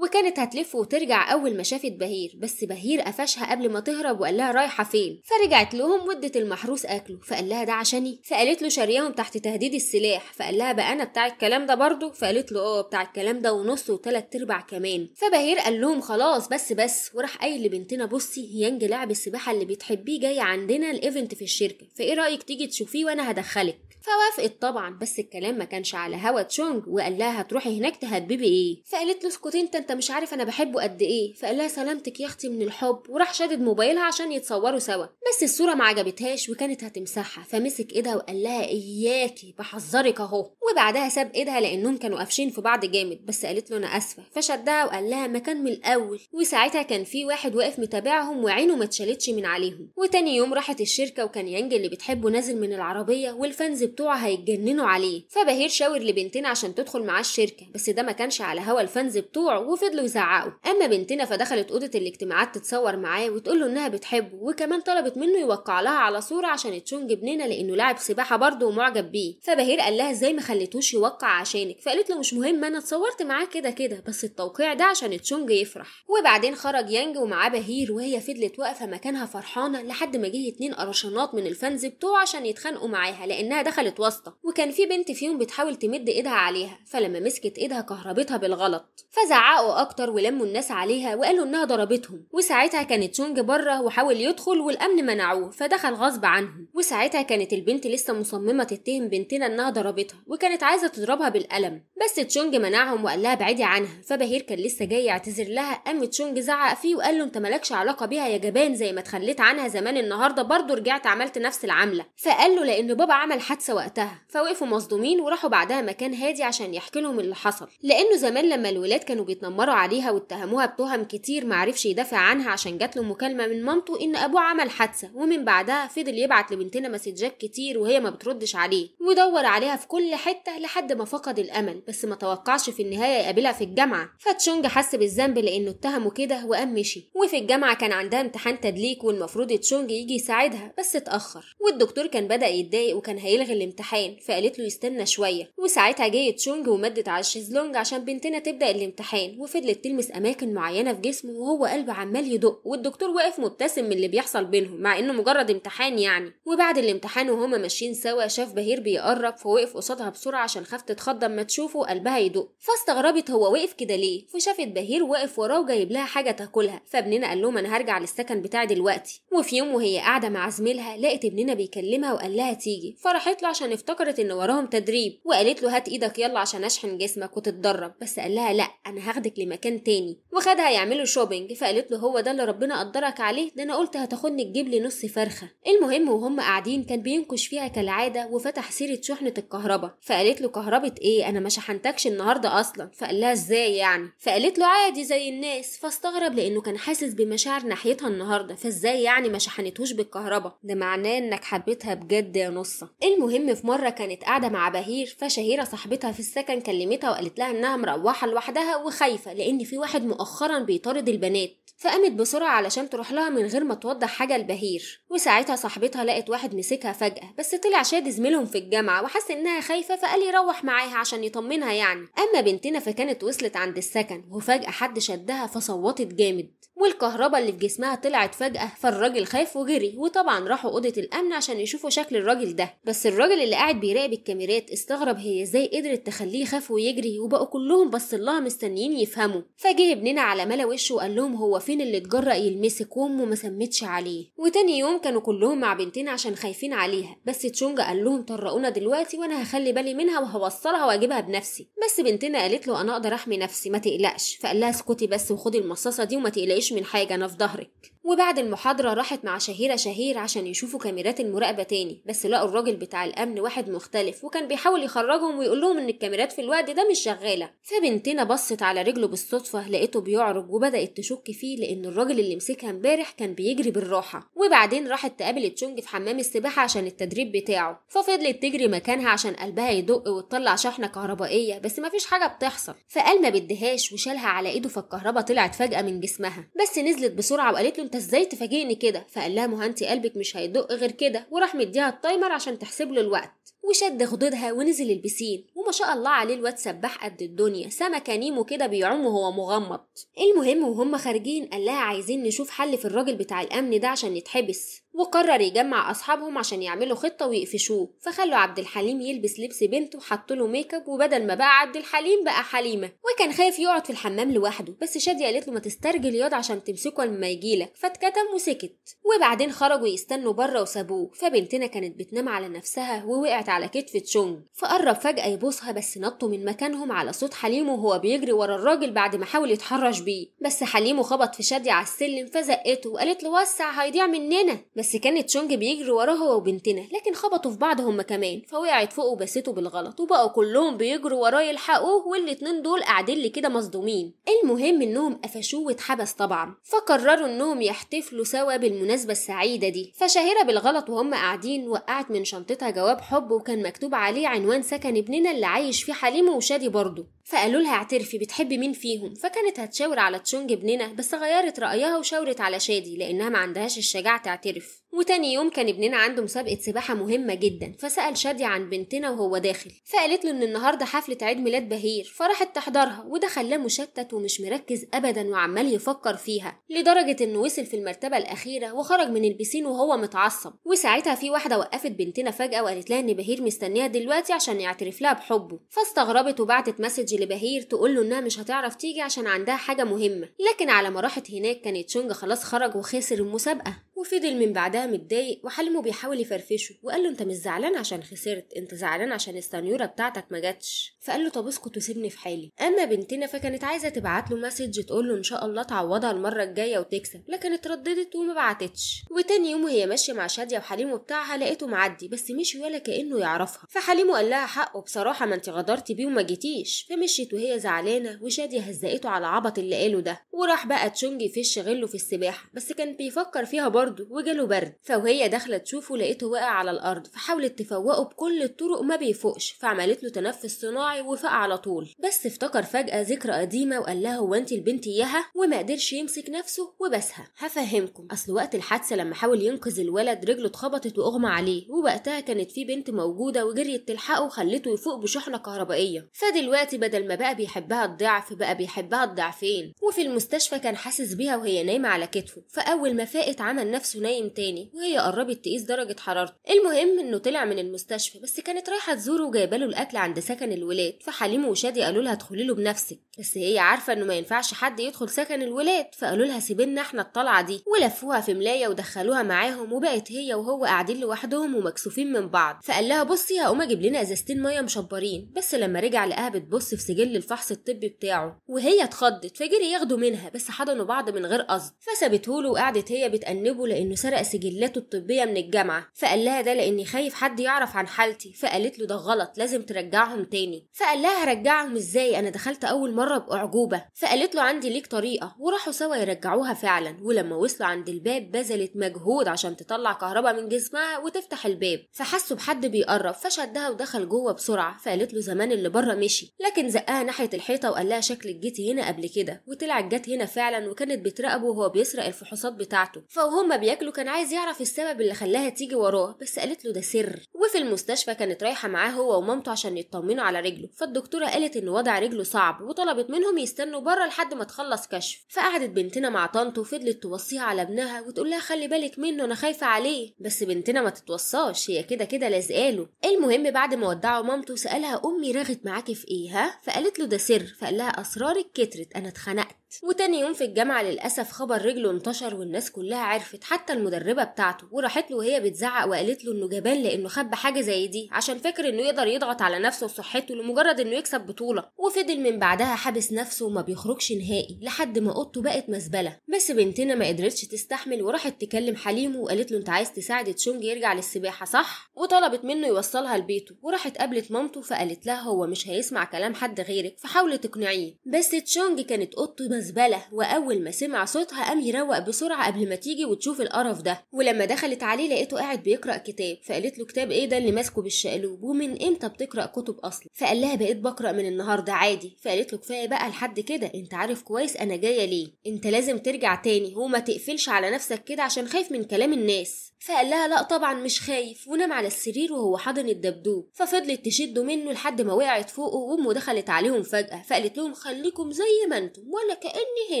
وكانت هتلف وترجع أول ما شافت بهير بس بهير قفشها قبل ما تهرب وقال لها رايحة فين فرجعت لهم ودت المحروس أكله فقال لها ده عشاني فقالت له شارياهم تحت تهديد السلاح فقال لها بقى أنا بتاع الكلام ده برضه فقالت له اه بتاع الكلام ده ونص وتلات أرباع كمان فبهير قال لهم خلاص بس بس وراح قايل لبنتنا بصي هيانج لاعب السباحه اللي بتحبيه جاي عندنا الايفنت في الشركه فايه رايك تيجي تشوفيه وانا هدخلك فوافقت طبعا بس الكلام ما كانش على هوا تشونج وقال لها هتروحي هناك تهببي ايه فقالت له اسكتي انت انت مش عارف انا بحبه قد ايه فقال لها سلامتك يا اختي من الحب وراح شادد موبايلها عشان يتصوروا سوا بس الصوره ما عجبتهاش وكانت هتمسحها فمسك ايدها وقال لها اياكي بحذرك اهو وبعدها ساب ايدها لانهم كانوا قافشين في بعض جامد بس قالت له انا اسفه شدها وقال لها مكان من الاول وساعتها كان في واحد واقف متابعهم وعينه ما اتشالتش من عليهم وتاني يوم راحت الشركه وكان يانج اللي بتحبه نازل من العربيه والفانز بتوعه هيتجننوا عليه فبهير شاور لبنتنا عشان تدخل معاه الشركه بس ده ما كانش على هوا الفانز بتوعه وفضلوا يزعقوا اما بنتنا فدخلت اوضه الاجتماعات تتصور معاه وتقول له انها بتحبه وكمان طلبت منه يوقع لها على صوره عشان تشونج ابننا لانه لاعب سباحه برضه ومعجب بيه فبهير قال لها ازاي ما خليتوش يوقع عشانك فقالت له مش مهم انا اتصورت معاه كده كده بس التوقيع ده عشان تشونج يفرح وبعدين خرج يانج ومعاه بهير وهي فضلت واقفه مكانها فرحانه لحد ما جه اتنين قرشانات من الفانز بتوعه عشان يتخانقوا معاها لانها دخلت واسطه وكان في بنت فيهم بتحاول تمد ايدها عليها فلما مسكت ايدها كهربتها بالغلط فزعقوا اكتر ولموا الناس عليها وقالوا انها ضربتهم وساعتها كانت تشونج بره وحاول يدخل والامن منعوه فدخل غصب عنهم وساعتها كانت البنت لسه مصممه تتهم بنتنا انها ضربتها وكانت عايزه تضربها بالقلم بس تشونج منعهم وقال لها بعيدي عنها فبهير باهير كان لسه جاي يعتذر لها قام تشونج زعق فيه وقال له انت مالكش علاقه بيها يا جبان زي ما اتخليت عنها زمان النهارده برضه رجعت عملت نفس العمله فقال له لان بابا عمل حادثه وقتها فوقفوا مصدومين وراحوا بعدها مكان هادي عشان يحكي لهم اللي حصل لانه زمان لما الولاد كانوا بيتنمروا عليها واتهموها بتهم كتير معرفش يدافع عنها عشان جات له مكالمه من مامته ان ابوه عمل حادثه ومن بعدها فضل يبعت لبنتنا مسجات كتير وهي ما بتردش عليه ودور عليها في كل حته لحد ما فقد الامل بس ما توقعش في النهايه يقابلها في الجامعه فتشونج حس بالذنب لانه اتهمه كده وقام مشي وفي الجامعه كان عندها امتحان تدليك والمفروض تشونج يجي يساعدها بس اتاخر والدكتور كان بدا يتضايق وكان هيلغي الامتحان فقالت له يستنى شويه وساعتها جه تشونج ومدت على الشيزلونج عشان بنتنا تبدا الامتحان وفضلت تلمس اماكن معينه في جسمه وهو قلبه عمال يدق والدكتور واقف مبتسم من اللي بيحصل بينهم مع انه مجرد امتحان يعني وبعد الامتحان وهما ماشيين سوا شاف بهير بيقرب فوقف قصادها بسرعه عشان خاف تتخض اما تشوفه قلبها يدق فاستغربت هو وقف كده ليه فشافت بهير واقف وراه وجايب لها حاجه تاكلها فابننا قال لهم انا هرجع للسكن بتاعي دلوقتي وفي يوم وهي قاعده مع زميلها لقت ابننا بيكلمها وقال لها تيجي فراحت له عشان افتكرت ان وراهم تدريب وقالت له هات ايدك يلا عشان اشحن جسمك وتتدرب بس قال لها لا انا هاخدك لمكان تاني وخدها يعملوا شوبينج فقالت له هو ده اللي ربنا قدرك عليه ده انا قلت هتاخدني تجيب لي نص فرخه المهم وهم قاعدين كان بينكش فيها كالعاده وفتح سيره شحنه الكهرباء فقالت له كهربت ايه انا ما شحنتكش النهارده اصلا فقال لها ازاي يعني يعني فقالت له عادي زي الناس فاستغرب لانه كان حاسس بمشاعر ناحيتها النهارده فازاي يعني ما شحنتهوش بالكهرباء ده معناه انك حبيتها بجد يا نصه المهم في مره كانت قاعده مع بهير فشهيره صاحبتها في السكن كلمتها وقالت لها انها مروحه لوحدها وخايفه لان في واحد مؤخرا بيطارد البنات فقامت بسرعة علشان تروح لها من غير ما توضح حاجة لبهير وساعتها صاحبتها لقت واحد مسكها فجأة بس طلع شاد زميلهم في الجامعة وحس إنها خايفة فقال يروح معاها عشان يطمنها يعني أما بنتنا فكانت وصلت عند السكن وفجأة حد شدها فصوتت جامد والكهرباء اللي في جسمها طلعت فجأة فالراجل خاف وجري وطبعا راحوا أوضة الأمن عشان يشوفوا شكل الراجل ده بس الراجل اللي قاعد بيراقب الكاميرات استغرب هي ازاي قدرت تخليه يخاف ويجري وبقوا كلهم لها مستنيين يفهموا فجه ابننا على ملا وشه وقال لهم هو فين اللي اتجرأ يلمسك وأمه ما سمتش عليه وتاني يوم كانوا كلهم مع بنتنا عشان خايفين عليها بس تشونجا قال لهم طرقونا دلوقتي وأنا هخلي بالي منها وهوصلها وأجيبها بنفسي بس بنتنا قالت له أنا أقدر أحمي نفسي ما تقلقش فقال لها اسكتي بس وخدي المصاصة دي وما تقلقيش مش من حاجه انا في ظهرك وبعد المحاضرة راحت مع شهيرة شهير عشان يشوفوا كاميرات المراقبة تاني بس لقوا الراجل بتاع الأمن واحد مختلف وكان بيحاول يخرجهم ويقول لهم إن الكاميرات في الوقت ده مش شغالة فبنتنا بصت على رجله بالصدفة لقيته بيعرج وبدأت تشك فيه لأن الراجل اللي مسكها امبارح كان بيجري بالراحة وبعدين راحت تقابل تشونج في حمام السباحة عشان التدريب بتاعه ففضلت تجري مكانها عشان قلبها يدق وتطلع شحنة كهربائية بس مفيش حاجة بتحصل فقال ما بدهاش وشالها على إيده فالكهرباء طلعت فجأة من جسمها بس نزلت بسرعة وقالت له ازاي تفاجئني كده فقال لها مهنتي قلبك مش هيدق غير كده وراح مديها التايمر عشان تحسب له الوقت وشد خدودها ونزل البسين وما شاء الله عليه الواد سباح قد الدنيا سمكه نيمو كده بيعوم وهو مغمض المهم وهم خارجين قال لها عايزين نشوف حل في الراجل بتاع الامن ده عشان يتحبس وقرر يجمع أصحابهم عشان يعملوا خطة ويقفشوه فخلوا عبد الحليم يلبس لبس بنته وحط له ميك اب وبدل ما بقى عبد الحليم بقى حليمة وكان خايف يقعد في الحمام لوحده بس شادي قالت له ما تسترجل ياض عشان تمسكه لما يجيلك فاتكتم وسكت وبعدين خرجوا يستنوا بره وسابوه فبنتنا كانت بتنام على نفسها ووقعت على كتف تشونج فقرب فجأة يبوسها بس نطوا من مكانهم على صوت حليم وهو بيجري ورا الراجل بعد ما حاول يتحرش بيه بس حليم خبط في شادي على السلم فزقته وقالت له وسع هيضيع مننا بس بس كانت شونج بيجري وراه هو وبنتنا لكن خبطوا في بعض هما كمان فوقعت فوق وبسته بالغلط وبقوا كلهم بيجروا وراه يلحقوه والاتنين دول قاعدين لي كده مصدومين المهم انهم قفشوه واتحبس طبعا فقرروا انهم يحتفلوا سوا بالمناسبة السعيدة دي فشهيرة بالغلط وهم قاعدين وقعت من شنطتها جواب حب وكان مكتوب عليه عنوان سكن ابننا اللي عايش فيه حليمه وشادي برضه فقالوا لها اعترفي بتحبي مين فيهم فكانت هتشاور على تشونج ابننا بس غيرت رأيها وشاورت على شادي لأنها ما عندهاش الشجاعة تعترف وتاني يوم كان ابننا عنده مسابقة سباحة مهمة جدا فسأل شادي عن بنتنا وهو داخل فقالت له إن النهاردة حفلة عيد ميلاد بهير فراحت تحضرها وده خلاه مشتت ومش مركز أبدا وعمال يفكر فيها لدرجة إنه وصل في المرتبة الأخيرة وخرج من البسين وهو متعصب وساعتها في واحدة وقفت بنتنا فجأة وقالت لها إن بهير مستنيها دلوقتي عشان يعترف لها بحبه فاستغربت وبعتت مسج لبهير تقول له انها مش هتعرف تيجي عشان عندها حاجه مهمه لكن على ما راحت هناك كانت شونج خلاص خرج وخسر المسابقه وفضل من بعدها متضايق وحلمه بيحاول يفرفشه وقال له انت مش زعلان عشان خسرت انت زعلان عشان السنيوره بتاعتك ما جاتش فقال له طب اسكت وسيبني في حالي اما بنتنا فكانت عايزه تبعت له مسج تقول له ان شاء الله تعوضها المره الجايه وتكسب لكن اترددت وما بعتتش وتاني يوم وهي ماشيه مع شاديه وحليمه بتاعها لقيته معدي بس مشي ولا كانه يعرفها فحليمه قال لها حقه بصراحه ما انت غدرتي بيه وما جيتيش فمشيت وهي زعلانه وشاديه هزقته على العبط اللي قاله ده وراح بقى تشونجي في غله في السباحه بس كان بيفكر فيها برضه برضه وجاله برد فوهي داخله تشوفه لقيته واقع على الارض فحاولت تفوقه بكل الطرق ما بيفوقش فعملت له تنفس صناعي وفاق على طول بس افتكر فجاه ذكرى قديمه وقال لها هو انت البنت اياها وما قدرش يمسك نفسه وبسها هفهمكم اصل وقت الحادثه لما حاول ينقذ الولد رجله اتخبطت واغمى عليه ووقتها كانت في بنت موجوده وجريت تلحقه وخلته يفوق بشحنه كهربائيه فدلوقتي بدل ما بقى بيحبها الضعف بقى بيحبها الضعفين وفي المستشفى كان حاسس بيها وهي نايمه على كتفه فاول ما فاقت عمل نفسه نايم تاني وهي قربت تقيس درجة حرارته المهم انه طلع من المستشفى بس كانت رايحة تزوره وجايبه له الاكل عند سكن الولاد فحليم وشادي قالوا لها ادخلي له بنفسك بس هي عارفة انه ما ينفعش حد يدخل سكن الولاد فقالوا لها سيبنا احنا الطلعة دي ولفوها في ملاية ودخلوها معاهم وبقت هي وهو قاعدين لوحدهم ومكسوفين من بعض فقال لها بصي هقوم اجيب لنا ازازتين مية مشبرين بس لما رجع لقاها بتبص في سجل الفحص الطبي بتاعه وهي اتخضت فجري ياخدوا منها بس حضنوا بعض من غير قصد فسابته له وقعدت هي بتأنبه لأنه سرق سجلاته الطبية من الجامعة فقال لها ده لأني خايف حد يعرف عن حالتي فقالت له ده غلط لازم ترجعهم تاني فقال لها هرجعهم إزاي أنا دخلت أول مرة بأعجوبة فقالت له عندي ليك طريقة وراحوا سوا يرجعوها فعلا ولما وصلوا عند الباب بذلت مجهود عشان تطلع كهرباء من جسمها وتفتح الباب فحسوا بحد بيقرب فشدها ودخل جوه بسرعة فقالت له زمان اللي بره مشي لكن زقها ناحية الحيطة وقال لها شكلك جيتي هنا قبل كده وطلعت جت هنا فعلا وكانت بتراقبه وهو بيسرق الفحوصات بتاعته فهما بياكله بياكلوا كان عايز يعرف السبب اللي خلاها تيجي وراه بس قالت له ده سر وفي المستشفى كانت رايحه معاه هو ومامته عشان يطمنوا على رجله فالدكتوره قالت ان وضع رجله صعب وطلبت منهم يستنوا بره لحد ما تخلص كشف فقعدت بنتنا مع طنط وفضلت توصيها على ابنها وتقول لها خلي بالك منه انا خايفه عليه بس بنتنا ما تتوصاش هي كده كده لازقاله المهم بعد ما ودعوا مامته سالها امي رغت معاكي في ايه ها فقالت له ده سر فقال لها اسرارك كترت انا اتخنقت وتاني يوم في الجامعة للأسف خبر رجله انتشر والناس كلها عرفت حتى المدربة بتاعته وراحت له وهي بتزعق وقالت له إنه جبان لإنه خب حاجة زي دي عشان فاكر إنه يقدر يضغط على نفسه وصحته لمجرد إنه يكسب بطولة وفضل من بعدها حابس نفسه وما بيخرجش نهائي لحد ما أوضته بقت مزبلة بس بنتنا ما قدرتش تستحمل وراحت تكلم حليم وقالت له أنت عايز تساعد تشونج يرجع للسباحة صح؟ وطلبت منه يوصلها لبيته وراحت قابلت مامته فقالت لها هو مش هيسمع كلام حد غيرك فحاولت تقنعيه بس تشونج كانت أوضته زبالة وأول ما سمع صوتها قام يروق بسرعة قبل ما تيجي وتشوف القرف ده ولما دخلت عليه لقيته قاعد بيقرأ كتاب فقالت له كتاب إيه ده اللي ماسكه بالشقلوب ومن إمتى بتقرأ كتب أصلا فقال لها بقيت بقرأ من النهاردة عادي فقالت له كفاية بقى لحد كده أنت عارف كويس أنا جاية ليه أنت لازم ترجع تاني وما تقفلش على نفسك كده عشان خايف من كلام الناس فقال لها لا طبعا مش خايف ونام على السرير وهو حاضن الدبدوب ففضلت تشده منه لحد ما وقعت فوقه وامه دخلت عليهم فجاه فقالت لهم خليكم زي ما انتم ولا كاني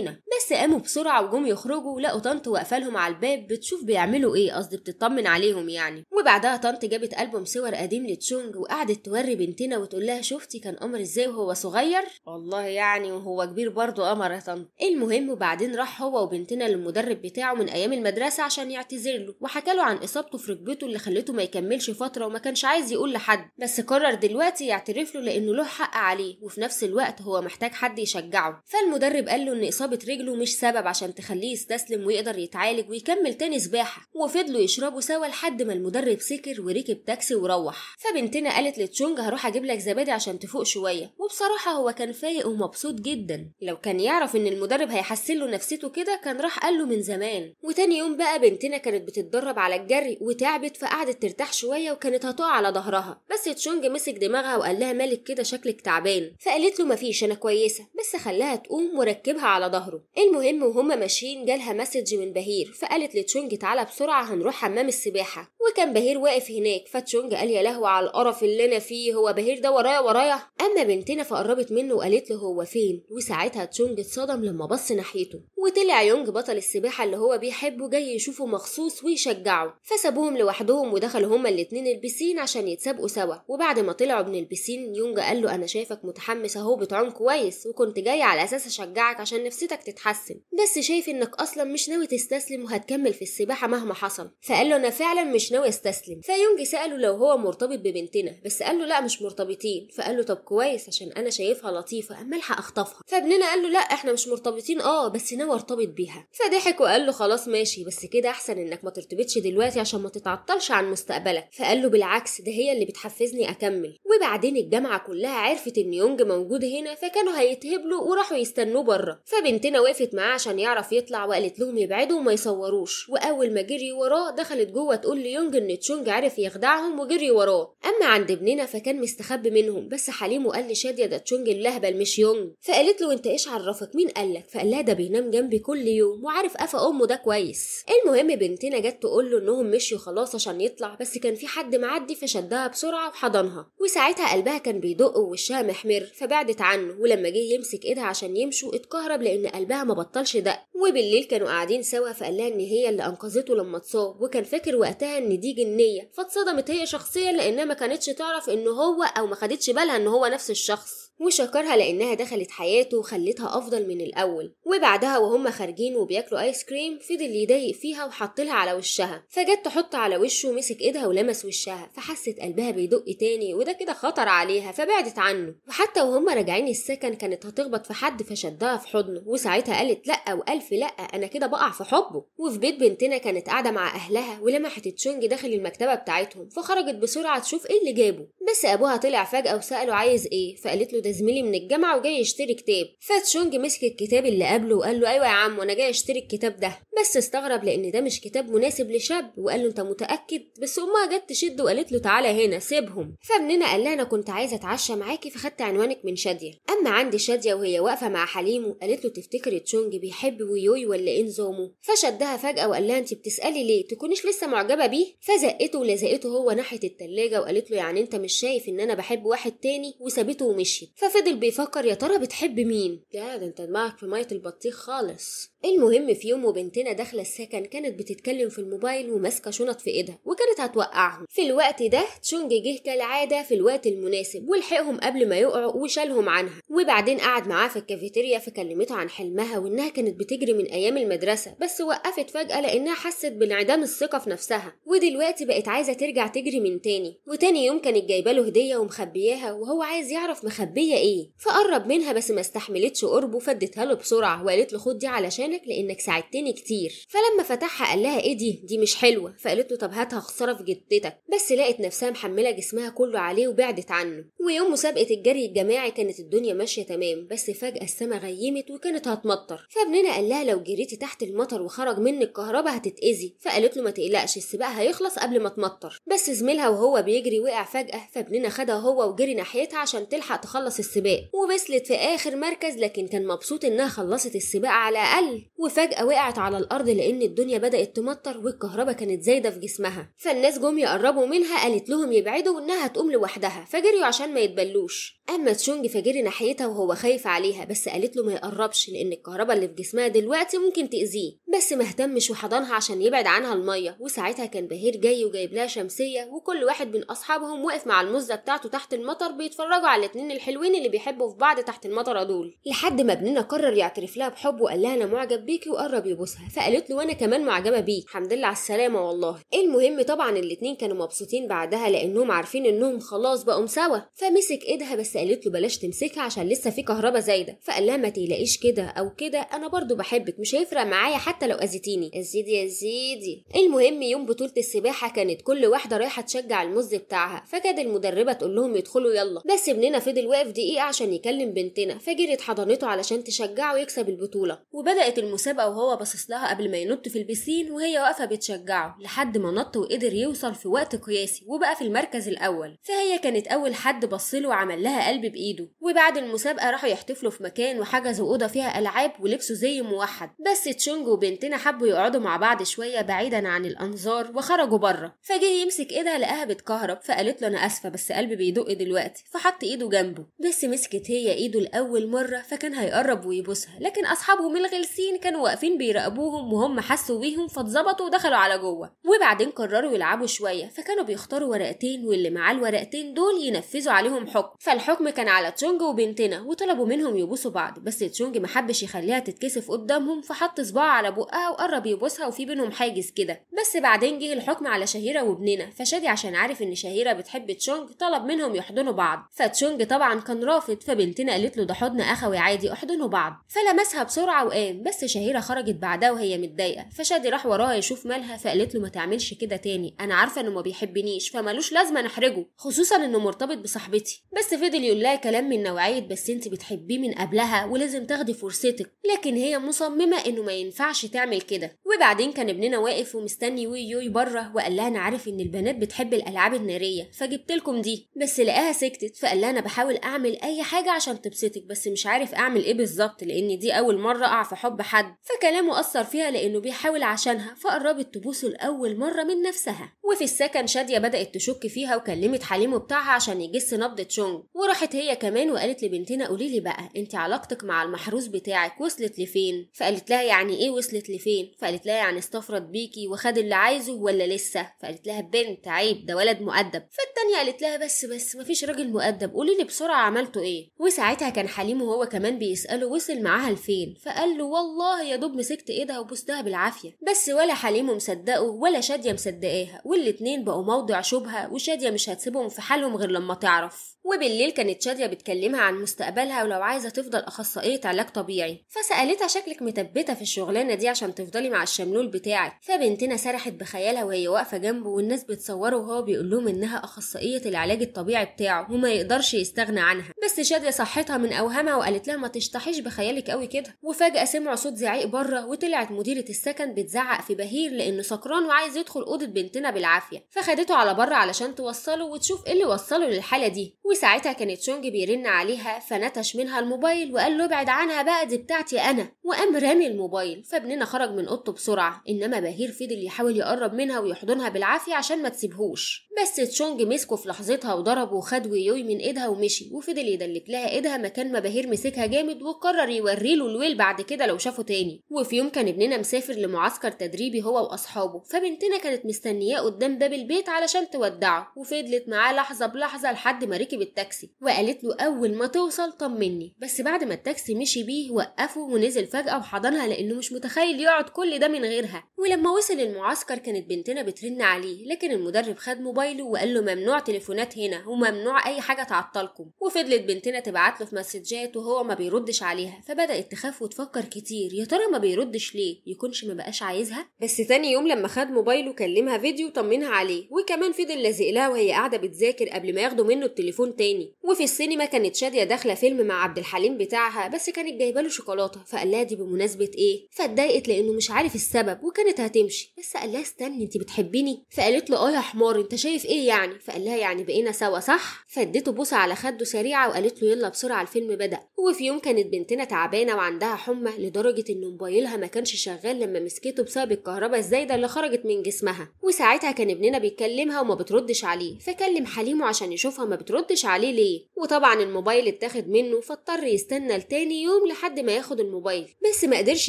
هنا بس قاموا بسرعه وجم يخرجوا لقوا طنط واقفه لهم على الباب بتشوف بيعملوا ايه قصدي بتطمن عليهم يعني وبعدها طنط جابت البوم صور قديم لتشونج وقعدت توري بنتنا وتقول لها شفتي كان قمر ازاي وهو صغير والله يعني وهو كبير برضه قمر يا طنط المهم وبعدين راح هو وبنتنا للمدرب بتاعه من ايام المدرسه عشان يعتذر له وحكى حكاله عن اصابته في ركبته اللي خلته ما يكملش فتره وما كانش عايز يقول لحد بس قرر دلوقتي يعترف له لانه له حق عليه وفي نفس الوقت هو محتاج حد يشجعه فالمدرب قال له ان اصابه رجله مش سبب عشان تخليه يستسلم ويقدر يتعالج ويكمل تاني سباحه وفضلوا يشربوا سوا لحد ما المدرب سكر وركب تاكسي وروح فبنتنا قالت لتشونج هروح اجيب لك زبادي عشان تفوق شويه وبصراحه هو كان فايق ومبسوط جدا لو كان يعرف ان المدرب هيحسن له نفسيته كده كان راح قال له من زمان وتاني يوم بقى بنتنا كانت بتتدرب تتدرب على الجري وتعبت فقعدت ترتاح شويه وكانت هتقع على ظهرها بس تشونج مسك دماغها وقال لها مالك كده شكلك تعبان فقالت له مفيش انا كويسه بس خلاها تقوم وركبها على ظهره المهم وهما ماشيين جالها مسج من بهير فقالت لتشونج تعالى بسرعه هنروح حمام السباحه وكان بهير واقف هناك فتشونج قال يا لهوي على القرف اللي انا فيه هو بهير ده ورايا ورايا اما بنتنا فقربت منه وقالت له هو فين وساعتها تشونج اتصدم لما بص ناحيته وطلع يونج بطل السباحه اللي هو بيحبه جاي يشوفه مخصوص ويشجعه يرجعوا فسابوهم لوحدهم ودخلوا هما الاتنين البسين عشان يتسابقوا سوا وبعد ما طلعوا من البسين يونج قال له انا شايفك متحمس اهو بتعوم كويس وكنت جاي على اساس اشجعك عشان نفسيتك تتحسن بس شايف انك اصلا مش ناوي تستسلم وهتكمل في السباحه مهما حصل فقال له انا فعلا مش ناوي استسلم فيونج ساله لو هو مرتبط ببنتنا بس قال له لا مش مرتبطين فقال له طب كويس عشان انا شايفها لطيفه اما الحق اخطفها فابننا قال له لا احنا مش مرتبطين اه بس ناوي ارتبط بيها فضحك وقال له خلاص ماشي بس كده احسن انك ما ترتبطش تمشي دلوقتي عشان ما تتعطلش عن مستقبلك فقال له بالعكس ده هي اللي بتحفزني اكمل وبعدين الجامعه كلها عرفت ان يونج موجود هنا فكانوا هيتهبلوا وراحوا يستنوه بره فبنتنا وقفت معاه عشان يعرف يطلع وقالت لهم يبعدوا وما يصوروش واول ما جري وراه دخلت جوه تقول ليونج ان تشونج عرف يخدعهم وجري وراه اما عند ابننا فكان مستخبي منهم بس حليم وقال لشاديه ده تشونج اللهبل مش يونج فقالت له انت ايش عرفك مين قالك فقال لها ده بينام جنبي كل يوم وعارف قفا امه ده كويس المهم بنتنا جت تقول بتقول له انهم مشيوا خلاص عشان يطلع بس كان في حد معدي فشدها بسرعه وحضنها وساعتها قلبها كان بيدق ووشها محمر فبعدت عنه ولما جه يمسك ايدها عشان يمشوا اتكهرب لان قلبها ما بطلش دق وبالليل كانوا قاعدين سوا فقال لها ان هي اللي انقذته لما اتصاب وكان فاكر وقتها ان دي جنيه فاتصدمت هي شخصيا لانها ما كانتش تعرف ان هو او ما خدتش بالها ان هو نفس الشخص وشكرها لأنها دخلت حياته وخلتها أفضل من الأول وبعدها وهم خارجين وبياكلوا آيس كريم فضل يضايق فيها وحطلها على وشها فجت تحط على وشه ومسك إيدها ولمس وشها فحست قلبها بيدق تاني وده كده خطر عليها فبعدت عنه وحتى وهم راجعين السكن كانت هتخبط في حد فشدها في حضنه وساعتها قالت لأ وألف لأ أنا كده بقع في حبه وفي بيت بنتنا كانت قاعدة مع أهلها ولمحت تشونج داخل المكتبة بتاعتهم فخرجت بسرعة تشوف إيه اللي جابه بس أبوها طلع فجأة وسأله عايز إيه فقالت له ده زميلي من الجامعه وجاي يشتري كتاب فتشونج مسك الكتاب اللي قبله وقال له ايوه يا عم وانا جاي اشتري الكتاب ده بس استغرب لان ده مش كتاب مناسب لشاب وقال له انت متاكد بس امها جت تشد وقالت له تعالى هنا سيبهم فمننا قال لها انا كنت عايزه اتعشى معاكي فخدت عنوانك من شاديه اما عندي شاديه وهي واقفه مع حليم وقالت له تفتكري تشونج بيحب ويوي ولا ايه نظامه فشدها فجاه وقال لها انت بتسالي ليه تكونيش لسه معجبه بيه فزقته ولزقته هو ناحيه التلاجة وقالت له يعني انت مش شايف ان انا بحب واحد تاني وسابته ومشيت ففضل بيفكر يا ترى بتحب مين يا ده انت دماغك في ميه البطيخ خالص المهم في يوم وبنتنا داخله السكن كانت بتتكلم في الموبايل وماسكه شنط في ايدها وكانت هتوقعهم في الوقت ده تشونج جه كالعاده في الوقت المناسب ولحقهم قبل ما يقعوا وشالهم عنها وبعدين قعد معاه في الكافيتيريا فكلمته عن حلمها وانها كانت بتجري من ايام المدرسه بس وقفت فجاه لانها حست بانعدام الثقه في نفسها ودلوقتي بقت عايزه ترجع تجري من تاني وتاني يوم كانت جايبه له هديه ومخبياها وهو عايز يعرف مخبيه ايه فقرب منها بس ما استحملتش قربه فادتها له بسرعه وقالت له خد دي علشان لك لانك ساعدتني كتير فلما فتحها قال لها ايه دي دي مش حلوه فقالت له طب هاتها خساره في جدتك بس لقت نفسها محمله جسمها كله عليه وبعدت عنه ويوم مسابقه الجري الجماعي كانت الدنيا ماشيه تمام بس فجاه السما غيمت وكانت هتمطر فابننا قال لها لو جريتي تحت المطر وخرج منك كهرباء هتتاذي فقالت له ما تقلقش السباق هيخلص قبل ما تمطر بس زميلها وهو بيجري وقع فجاه فابننا خدها هو وجري ناحيتها عشان تلحق تخلص السباق ووصلت في اخر مركز لكن كان مبسوط انها خلصت السباق على الاقل الحل وفجأة وقعت على الأرض لأن الدنيا بدأت تمطر والكهرباء كانت زايدة في جسمها فالناس جم يقربوا منها قالت لهم يبعدوا وإنها تقوم لوحدها فجريوا عشان ما يتبلوش أما تشونج فجري ناحيتها وهو خايف عليها بس قالت له ما يقربش لأن الكهرباء اللي في جسمها دلوقتي ممكن تأذيه بس ما اهتمش وحضنها عشان يبعد عنها المية وساعتها كان بهير جاي وجايب لها شمسية وكل واحد من أصحابهم واقف مع المزة بتاعته تحت المطر بيتفرجوا على الاتنين الحلوين اللي بيحبوا في بعض تحت المطرة دول لحد ما ابننا قرر يعترف لها بحبه وقال لها أنا معجب بيكي وقرب يبوسها فقالت له وانا كمان معجبه بيه الحمد لله على السلامه والله المهم طبعا الاتنين كانوا مبسوطين بعدها لانهم عارفين انهم خلاص بقوا سوا فمسك ايدها بس قالت له بلاش تمسكها عشان لسه في كهربا زايده فقال لها ما تقلقيش كده او كده انا برضو بحبك مش هيفرق معايا حتى لو اذيتيني يا يا زيدي المهم يوم بطوله السباحه كانت كل واحده رايحه تشجع المز بتاعها فكاد المدربه تقول لهم يدخلوا يلا بس ابننا فضل واقف دقيقه عشان يكلم بنتنا فجرت حضنته علشان تشجعه يكسب البطوله وبدات بدأت المسابقة وهو باصص لها قبل ما ينط في البسين وهي واقفة بتشجعه لحد ما نط وقدر يوصل في وقت قياسي وبقى في المركز الأول فهي كانت أول حد بصله وعمل لها قلب بإيده وبعد المسابقة راحوا يحتفلوا في مكان وحجزوا أوضة فيها ألعاب ولبسوا زي موحد بس تشونج وبنتنا حبوا يقعدوا مع بعض شوية بعيدا عن الأنظار وخرجوا بره فجه يمسك إيدها لقاها بتكهرب فقالت له أنا آسفة بس قلبي بيدق دلوقتي فحط إيده جنبه بس مسكت هي إيده لأول مرة فكان هيقرب ويبوسها لكن أصحابهم الغلسين السوريين كانوا واقفين بيراقبوهم وهم حسوا بيهم فاتظبطوا ودخلوا على جوه وبعدين قرروا يلعبوا شويه فكانوا بيختاروا ورقتين واللي معاه الورقتين دول ينفذوا عليهم حكم فالحكم كان على تشونج وبنتنا وطلبوا منهم يبوسوا بعض بس تشونج محبش يخليها تتكسف قدامهم فحط صباعه على بقها وقرب يبوسها وفي بينهم حاجز كده بس بعدين جه الحكم على شهيره وابننا فشادي عشان عارف ان شهيره بتحب تشونج طلب منهم يحضنوا بعض فتشونج طبعا كان رافض فبنتنا قالت له ده حضن اخوي عادي احضنوا بعض فلمسها بسرعه وقام بس بس شهيرة خرجت بعدها وهي متضايقة فشادي راح وراها يشوف مالها فقالت له ما تعملش كده تاني أنا عارفة إنه ما بيحبنيش فمالوش لازمة نحرجه خصوصا إنه مرتبط بصاحبتي بس فضل يقول لها كلام من نوعية بس أنت بتحبيه من قبلها ولازم تاخدي فرصتك لكن هي مصممة إنه ما ينفعش تعمل كده وبعدين كان ابننا واقف ومستني ويوي بره وقال لها أنا عارف إن البنات بتحب الألعاب النارية فجبت لكم دي بس لقاها سكتت فقال لها أنا بحاول أعمل أي حاجة عشان تبسطك بس مش عارف أعمل إيه بالظبط لأن دي أول مرة أقع في حب حد فكلامه أثر فيها لأنه بيحاول عشانها فقربت تبوسه لأول مرة من نفسها وفي السكن شادية بدأت تشك فيها وكلمت حليمه بتاعها عشان يجس نبضة شونج وراحت هي كمان وقالت لبنتنا قولي لي بقى انت علاقتك مع المحروس بتاعك وصلت لفين فقالت لها يعني ايه وصلت لفين فقالت لها يعني استفرد بيكي وخد اللي عايزه ولا لسه فقالت لها بنت عيب ده ولد مؤدب فالتانية قالت لها بس بس مفيش راجل مؤدب قولي لي بسرعة عملته ايه وساعتها كان حليم وهو كمان بيسأله وصل معاها لفين فقال له والله والله يا دوب مسكت ايدها وبوستها بالعافيه بس ولا حليمه مصدقه ولا شاديه مصدقاها والاتنين بقوا موضع شبهه وشاديه مش هتسيبهم في حالهم غير لما تعرف وبالليل كانت شاديه بتكلمها عن مستقبلها ولو عايزه تفضل اخصائيه علاج طبيعي فسالتها شكلك متبته في الشغلانه دي عشان تفضلي مع الشملول بتاعك فبنتنا سرحت بخيالها وهي واقفه جنبه والناس بتصوره وهو بيقول لهم انها اخصائيه العلاج الطبيعي بتاعه وما يقدرش يستغنى عنها بس شاديه صحتها من اوهامها وقالت لها ما تشطحيش بخيالك قوي كده وفجاه سمعوا صوت زعيق بره وطلعت مديرة السكن بتزعق في بهير لأنه سكران وعايز يدخل أوضة بنتنا بالعافية فخدته على بره علشان توصله وتشوف إيه اللي وصله للحالة دي وساعتها كانت شونج بيرن عليها فنتش منها الموبايل وقال له ابعد عنها بقى دي بتاعتي أنا وقام رامي الموبايل فابننا خرج من أوضته بسرعة إنما بهير فضل يحاول يقرب منها ويحضنها بالعافية عشان ما تسيبهوش بس تشونج مسكه في لحظتها وضربه وخد ويوي من ايدها ومشي وفضل يدلك لها ايدها مكان ما بهير مسكها جامد وقرر يوريله الويل بعد كده لو شافه تاني وفي يوم كان ابننا مسافر لمعسكر تدريبي هو واصحابه فبنتنا كانت مستنياه قدام باب البيت علشان تودعه وفضلت معاه لحظه بلحظه لحد ما ركب التاكسي وقالت له اول ما توصل طمني بس بعد ما التاكسي مشي بيه وقفه ونزل فجاه وحضنها لانه مش متخيل يقعد كل ده من غيرها ولما وصل المعسكر كانت بنتنا بترن عليه لكن المدرب خد موبايله وقال له ممنوع تليفونات هنا وممنوع اي حاجه تعطلكم وفضلت بنتنا تبعت له في مسجات وهو ما بيردش عليها فبدات تخاف وتفكر كتير كتير يا ترى ما بيردش ليه يكونش ما بقاش عايزها بس تاني يوم لما خد موبايله كلمها فيديو طمنها عليه وكمان فضل لازق لها وهي قاعده بتذاكر قبل ما ياخدوا منه التليفون تاني وفي السينما كانت شاديه داخله فيلم مع عبد الحليم بتاعها بس كانت جايبه له شوكولاته فقال لها دي بمناسبه ايه فاتضايقت لانه مش عارف السبب وكانت هتمشي بس قال لها استني انت بتحبيني فقالت له اه يا حمار انت شايف ايه يعني فقال لها يعني بقينا سوا صح فادته بوسه على خده سريعه وقالت له يلا بسرعه الفيلم بدا وفي يوم كانت بنتنا تعبانه وعندها حمى لدرجه لدرجة إن موبايلها ما كانش شغال لما مسكته بسبب الكهرباء الزايدة اللي خرجت من جسمها وساعتها كان ابننا بيكلمها وما بتردش عليه فكلم حليمه عشان يشوفها ما بتردش عليه ليه وطبعا الموبايل اتاخد منه فاضطر يستنى لتاني يوم لحد ما ياخد الموبايل بس ما قدرش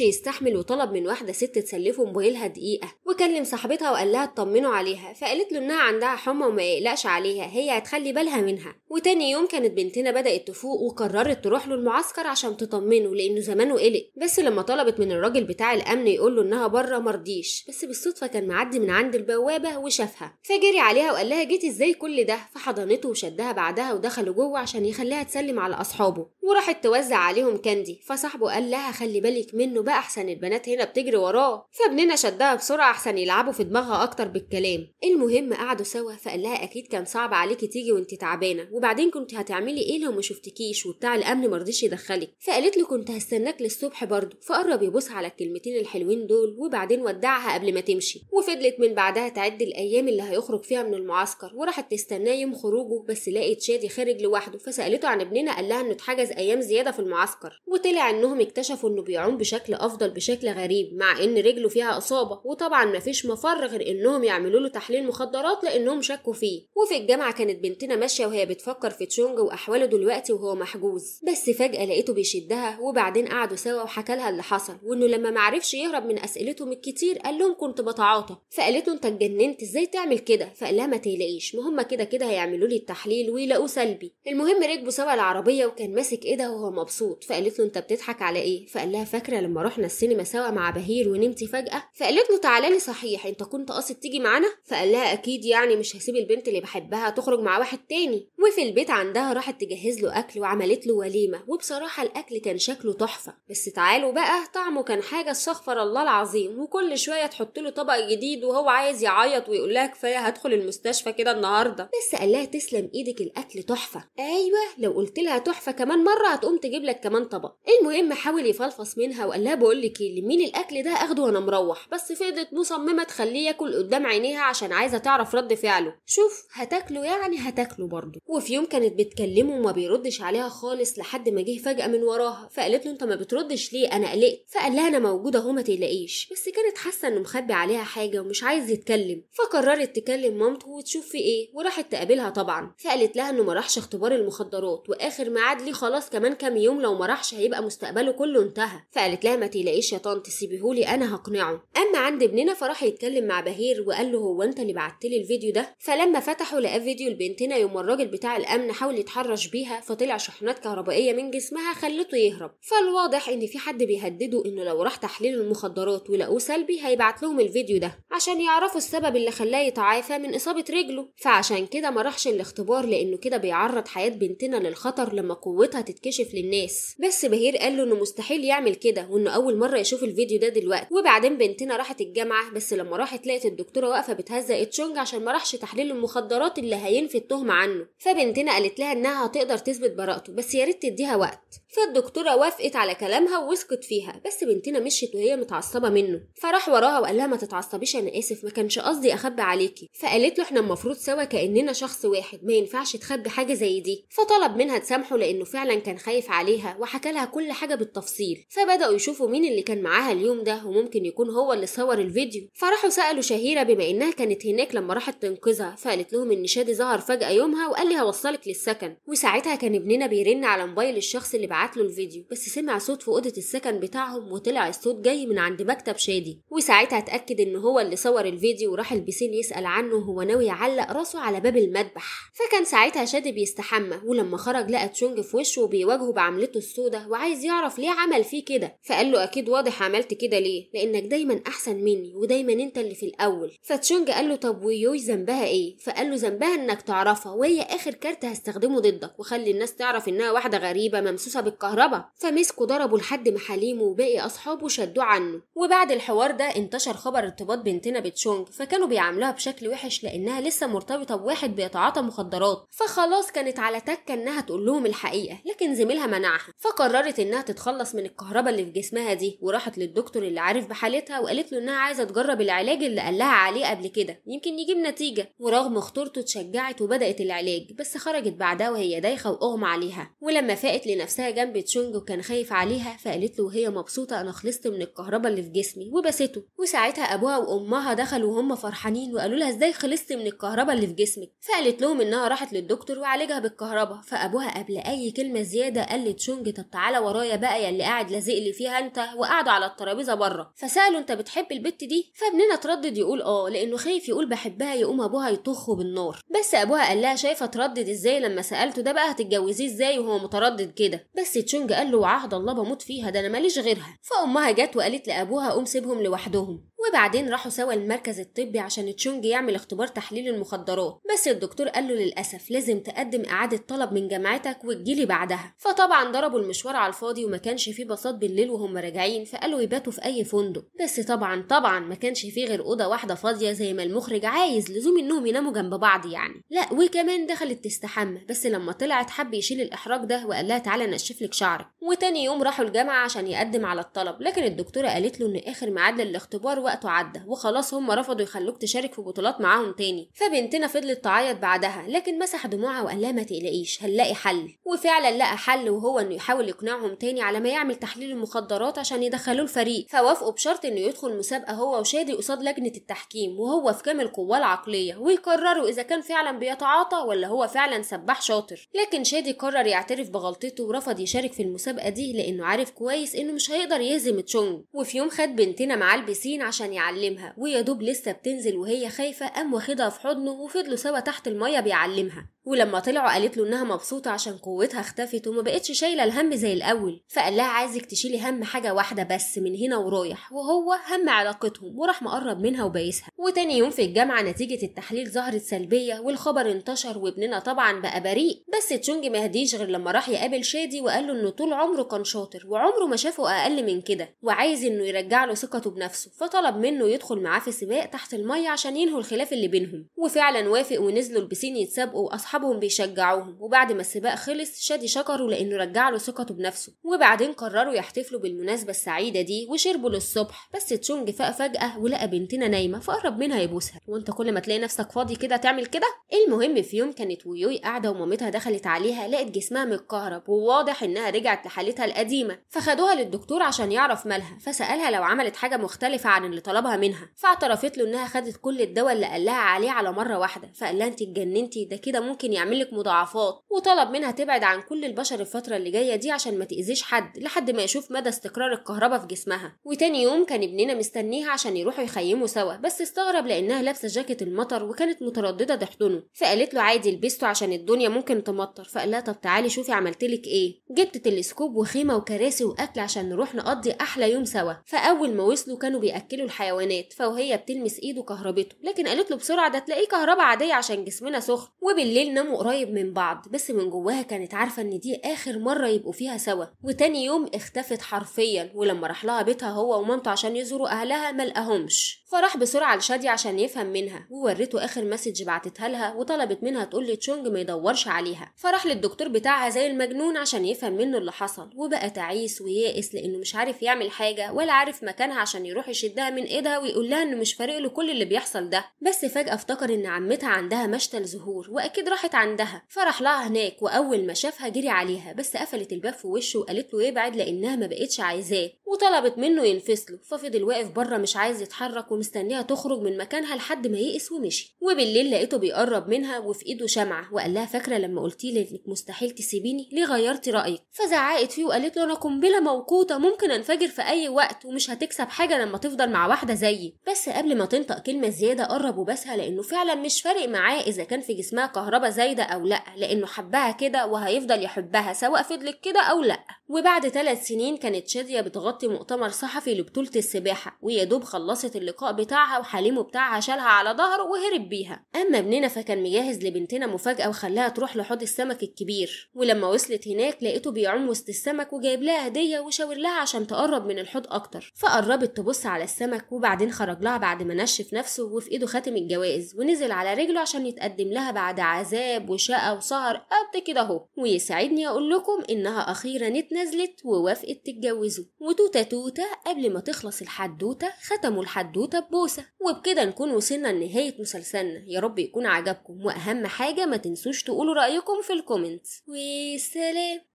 يستحمل وطلب من واحدة ست تسلفه موبايلها دقيقة وكلم صاحبتها وقال لها تطمنه عليها فقالت له إنها عندها حمى وما يقلقش عليها هي هتخلي بالها منها وتاني يوم كانت بنتنا بدأت تفوق وقررت تروح له المعسكر عشان تطمنه لأنه زمانه قلق بس لما طلبت من الراجل بتاع الامن يقول له انها بره مرضيش بس بالصدفه كان معدي من عند البوابه وشافها فجري عليها وقال لها جيت ازاي كل ده فحضنته وشدها بعدها ودخلوا جوه عشان يخليها تسلم على اصحابه وراحت توزع عليهم كاندي فصاحبه قال لها خلي بالك منه بقى احسن البنات هنا بتجري وراه فابننا شدها بسرعه احسن يلعبوا في دماغها اكتر بالكلام المهم قعدوا سوا فقال لها اكيد كان صعب عليكي تيجي وانت تعبانه وبعدين كنت هتعملي ايه لو ما شفتكيش وبتاع الامن مرضيش يدخلك فقالت له كنت هستناك للصبح برضه فقرب يبص على الكلمتين الحلوين دول وبعدين ودعها قبل ما تمشي وفضلت من بعدها تعد الأيام اللي هيخرج فيها من المعسكر وراحت تستناه يوم خروجه بس لقيت شادي خارج لوحده فسألته عن ابننا قال لها إنه اتحجز أيام زيادة في المعسكر وطلع إنهم اكتشفوا إنه بيعوم بشكل أفضل بشكل غريب مع إن رجله فيها إصابة وطبعا مفيش مفر غير إنهم يعملوا له تحليل مخدرات لأنهم شكوا فيه وفي الجامعة كانت بنتنا ماشية وهي بتفكر في تشونج وأحواله دلوقتي وهو محجوز بس فجأة لقيته بيشدها وبعدين قعدوا سوا وحكى لها اللي حصل وانه لما معرفش يهرب من اسئلتهم الكتير قال لهم كنت بتعاطى فقالت له انت اتجننت ازاي تعمل كده فقال لها ما تقلقيش ما هم كده كده هيعملوا لي التحليل ويلاقوه سلبي المهم ركبوا سوا العربيه وكان ماسك ايدها وهو مبسوط فقالت له انت بتضحك على ايه فقال لها فاكره لما رحنا السينما سوا مع بهير ونمتي فجاه فقالت له تعالى لي صحيح انت كنت قاصد تيجي معانا فقال لها اكيد يعني مش هسيب البنت اللي بحبها تخرج مع واحد تاني وفي البيت عندها راحت تجهز له أكل وعملت له وليمة وبصراحة الأكل كان شكله تحفة بس تعالوا بقى طعمه كان حاجة استغفر الله العظيم وكل شوية تحط له طبق جديد وهو عايز يعيط ويقول لها كفاية هدخل المستشفى كده النهاردة بس قال لها تسلم إيدك الأكل تحفة أيوة لو قلت لها تحفة كمان مرة هتقوم تجيب لك كمان طبق المهم حاول يفلفص منها وقال لها بقول لك إيه لمين الأكل ده أخده وأنا مروح بس فضلت مصممة تخليه ياكل قدام عينيها عشان عايزة تعرف رد فعله شوف هتاكله يعني هتاكله برضه وفي يوم كانت بتكلمه وما بيردش عليها خالص لحد ما جه فجأة من وراها فقالت له انت ما بتردش ليه انا قلقت فقال لها انا موجودة اهو ما تقلقيش بس كانت حاسة انه مخبي عليها حاجة ومش عايز يتكلم فقررت تكلم مامته وتشوف في ايه وراحت تقابلها طبعا فقالت لها انه ما راحش اختبار المخدرات واخر ميعاد ليه خلاص كمان كام يوم لو ما راحش هيبقى مستقبله كله انتهى فقالت لها ما تقلقيش يا طنط سيبيهولي انا هقنعه اما عند ابننا فراح يتكلم مع بهير وقال له هو انت اللي بعت لي الفيديو ده فلما فتحه لقى فيديو لبنتنا يوم الراجل بتاع الامن حاول يتحرش بيها فطلع شحنات كهربائيه من جسمها خلته يهرب فالواضح ان في حد بيهدده انه لو راح تحليل المخدرات ولقوه سلبي هيبعت لهم الفيديو ده عشان يعرفوا السبب اللي خلاه يتعافى من اصابه رجله فعشان كده ما راحش الاختبار لانه كده بيعرض حياه بنتنا للخطر لما قوتها تتكشف للناس بس بهير قال له انه مستحيل يعمل كده وانه اول مره يشوف الفيديو ده دلوقتي وبعدين بنتنا راحت الجامعه بس لما راحت لقت الدكتوره واقفه بتهزق تشونج عشان ما راحش تحليل المخدرات اللي هينفي التهمه عنه فبنتنا قالت لها انها هتقدر تثبت براءته بس يا ريت تديها وقت فالدكتورة وافقت على كلامها وسكت فيها بس بنتنا مشيت وهي متعصبة منه فراح وراها وقال لها ما تتعصبيش أنا آسف ما كانش قصدي أخبي عليكي فقالت له إحنا المفروض سوا كأننا شخص واحد ما ينفعش تخبي حاجة زي دي فطلب منها تسامحه لأنه فعلا كان خايف عليها وحكى لها كل حاجة بالتفصيل فبدأوا يشوفوا مين اللي كان معاها اليوم ده وممكن يكون هو اللي صور الفيديو فراحوا سألوا شهيرة بما إنها كانت هناك لما راحت تنقذها فقالت لهم إن شادي ظهر فجأة يومها وقال لي هوصلك للسكن وساعتها كان ابننا بيرن على موبايل الشخص اللي بعت له الفيديو بس سمع صوت في اوضه السكن بتاعهم وطلع الصوت جاي من عند مكتب شادي وساعتها اتاكد ان هو اللي صور الفيديو وراح البسين يسال عنه وهو ناوي يعلق راسه على باب المذبح فكان ساعتها شادي بيستحمى ولما خرج لقى تشونج في وشه وبيواجهه بعملته السودة وعايز يعرف ليه عمل فيه كده فقال له اكيد واضح عملت كده ليه لانك دايما احسن مني ودايما انت اللي في الاول فتشونج قال له طب ويوي ذنبها ايه فقال له ذنبها انك تعرفها وهي اخر كارت هستخدمه ضدك وخلي الناس تعرف انها واحده غريبه ممسوسه بالكهرباء فمسكوا ضربوا لحد ما حليمه وباقي أصحابه شدوه عنه وبعد الحوار ده انتشر خبر ارتباط بنتنا بتشونج فكانوا بيعاملوها بشكل وحش لأنها لسه مرتبطة بواحد بيتعاطى مخدرات فخلاص كانت على تكة إنها تقول لهم الحقيقة لكن زميلها منعها فقررت إنها تتخلص من الكهرباء اللي في جسمها دي وراحت للدكتور اللي عارف بحالتها وقالت له إنها عايزة تجرب العلاج اللي قال لها عليه قبل كده يمكن يجيب نتيجة ورغم خطورته اتشجعت وبدأت العلاج بس خرجت بعدها وهي دايخة وأغمى عليها ولما فاقت لنفسها جنب تشونج وكان خايف عليها فقالت له وهي مبسوطة أنا خلصت من الكهرباء اللي في جسمي وبسته وساعتها أبوها وأمها دخلوا وهم فرحانين وقالوا لها إزاي خلصت من الكهرباء اللي في جسمك فقالت لهم إنها راحت للدكتور وعالجها بالكهرباء فأبوها قبل أي كلمة زيادة قال لتشونج طب تعالى ورايا بقى يا اللي قاعد لازق لي فيها أنت وقعدوا على الترابيزة بره فسأله أنت بتحب البت دي فابننا تردد يقول آه لأنه خايف يقول بحبها يقوم أبوها يطخه بالنار بس أبوها قال لها شايفة تردد إزاي لما سألته ده بقى هتتجوزيه إزاي وهو متردد كده بس نفسي تشونج قال له وعهد الله بموت فيها ده انا ماليش غيرها فامها جت وقالت لابوها قوم سيبهم لوحدهم وبعدين راحوا سوا المركز الطبي عشان تشونج يعمل اختبار تحليل المخدرات بس الدكتور قال له للأسف لازم تقدم إعادة طلب من جامعتك وتجيلي بعدها فطبعا ضربوا المشوار على الفاضي وما كانش فيه باصات بالليل وهم راجعين فقالوا يباتوا في أي فندق بس طبعا طبعا ما كانش فيه غير أوضة واحدة فاضية زي ما المخرج عايز لزوم إنهم يناموا جنب بعض يعني لا وكمان دخلت تستحمى بس لما طلعت حب يشيل الإحراج ده وقال لها تعالى نشف لك شعرك وتاني يوم راحوا الجامعة عشان يقدم على الطلب لكن الدكتورة قالت له إن آخر ميعاد للاختبار وقته عدى وخلاص هم رفضوا يخلوك تشارك في بطولات معاهم تاني فبنتنا فضلت تعيط بعدها لكن مسح دموعها وقال لها ما تقلقيش هنلاقي حل وفعلا لقى حل وهو انه يحاول يقنعهم تاني على ما يعمل تحليل المخدرات عشان يدخلوه الفريق فوافقوا بشرط انه يدخل مسابقه هو وشادي قصاد لجنه التحكيم وهو في كامل قواه العقليه ويقرروا اذا كان فعلا بيتعاطى ولا هو فعلا سباح شاطر لكن شادي قرر يعترف بغلطته ورفض يشارك في المسابقه دي لانه عارف كويس انه مش هيقدر يهزم تشونج وفي يوم خد بنتنا معاه البسين عشان يعلمها ويا دوب لسه بتنزل وهي خايفة قام واخدها في حضنه وفضلوا سوا تحت المية بيعلمها ولما طلعوا قالت له انها مبسوطه عشان قوتها اختفت وما بقتش شايله الهم زي الاول فقال لها عايزك تشيلي هم حاجه واحده بس من هنا ورايح وهو هم علاقتهم وراح مقرب منها وبايسها وتاني يوم في الجامعه نتيجه التحليل ظهرت سلبيه والخبر انتشر وابننا طبعا بقى بريء بس تشونج ما هديش غير لما راح يقابل شادي وقال له انه طول عمره كان شاطر وعمره ما شافه اقل من كده وعايز انه يرجع له ثقته بنفسه فطلب منه يدخل معاه في سباق تحت الميه عشان ينهوا الخلاف اللي بينهم وفعلا وافق ونزلوا البسين يتسابقوا أصحابهم بيشجعوهم وبعد ما السباق خلص شادي شكره لأنه رجع له ثقته بنفسه وبعدين قرروا يحتفلوا بالمناسبة السعيدة دي وشربوا للصبح بس تشونج فاق فجأة ولقى بنتنا نايمة فقرب منها يبوسها وأنت كل ما تلاقي نفسك فاضي كده تعمل كده المهم في يوم كانت ويوي قاعدة ومامتها دخلت عليها لقت جسمها متكهرب وواضح إنها رجعت لحالتها القديمة فخدوها للدكتور عشان يعرف مالها فسألها لو عملت حاجة مختلفة عن اللي طلبها منها فاعترفت له إنها خدت كل الدواء اللي قال لها عليه على مرة واحدة فقال لها أنت اتجننتي ده كده ممكن ممكن يعمل لك مضاعفات وطلب منها تبعد عن كل البشر الفترة اللي جاية دي عشان ما تأذيش حد لحد ما يشوف مدى استقرار الكهرباء في جسمها وتاني يوم كان ابننا مستنيها عشان يروحوا يخيموا سوا بس استغرب لأنها لابسة جاكيت المطر وكانت مترددة تحضنه فقالت له عادي لبسته عشان الدنيا ممكن تمطر فقال لها طب تعالي شوفي عملت لك ايه جبت تلسكوب وخيمة وكراسي وأكل عشان نروح نقضي أحلى يوم سوا فأول ما وصلوا كانوا بيأكلوا الحيوانات فهي بتلمس إيده كهربته لكن قالت له بسرعة ده تلاقيه كهرباء عادية عشان جسمنا سخن وبالليل العيال ناموا قريب من بعض بس من جواها كانت عارفة إن دي آخر مرة يبقوا فيها سوا وتاني يوم اختفت حرفيا ولما راح لها بيتها هو ومامته عشان يزوروا أهلها ملقاهمش فراح بسرعة لشادي عشان يفهم منها وورته آخر مسج بعتتها لها وطلبت منها تقول لي تشونج ما يدورش عليها فراح للدكتور بتاعها زي المجنون عشان يفهم منه اللي حصل وبقى تعيس ويائس لأنه مش عارف يعمل حاجة ولا عارف مكانها عشان يروح يشدها من إيدها ويقول لها إنه مش فارق له كل اللي بيحصل ده بس فجأة افتكر إن عمتها عندها مشتل زهور وأكيد راح راحت عندها فراح لها هناك واول ما شافها جري عليها بس قفلت الباب في وشه وقالت له يبعد لانها ما بقتش عايزاه وطلبت منه ينفصله ففضل واقف بره مش عايز يتحرك ومستنيها تخرج من مكانها لحد ما يئس ومشي وبالليل لقيته بيقرب منها وفي ايده شمعه وقال لها فاكره لما قلت لي انك مستحيل تسيبيني ليه غيرتي رايك فزعقت فيه وقالت له انا قنبله موقوته ممكن انفجر في اي وقت ومش هتكسب حاجه لما تفضل مع واحده زيي بس قبل ما تنطق كلمه زياده قرب وبسها لانه فعلا مش فارق معاه اذا كان في جسمها كهرباء زايدة أو لأ لأنه حبها كده وهيفضل يحبها سواء فضلت كده أو لأ وبعد ثلاث سنين كانت شادية بتغطي مؤتمر صحفي لبطولة السباحة ويا دوب خلصت اللقاء بتاعها وحليمه بتاعها شالها على ظهره وهرب بيها أما ابننا فكان مجهز لبنتنا مفاجأة وخلاها تروح لحوض السمك الكبير ولما وصلت هناك لقيته بيعوم وسط السمك وجايب لها هدية وشاور لها عشان تقرب من الحوض أكتر فقربت تبص على السمك وبعدين خرج لها بعد ما نشف نفسه وفي إيده خاتم الجوائز ونزل على رجله عشان يتقدم لها بعد عذاب وكذاب وشقى وسهر قد كده اهو ويسعدني اقول لكم انها اخيرا اتنزلت ووافقت تتجوزوا وتوتة توتة قبل ما تخلص الحدوتة ختموا الحدوتة ببوسة وبكده نكون وصلنا لنهاية مسلسلنا يا رب يكون عجبكم واهم حاجة ما تنسوش تقولوا رأيكم في الكومنتس والسلام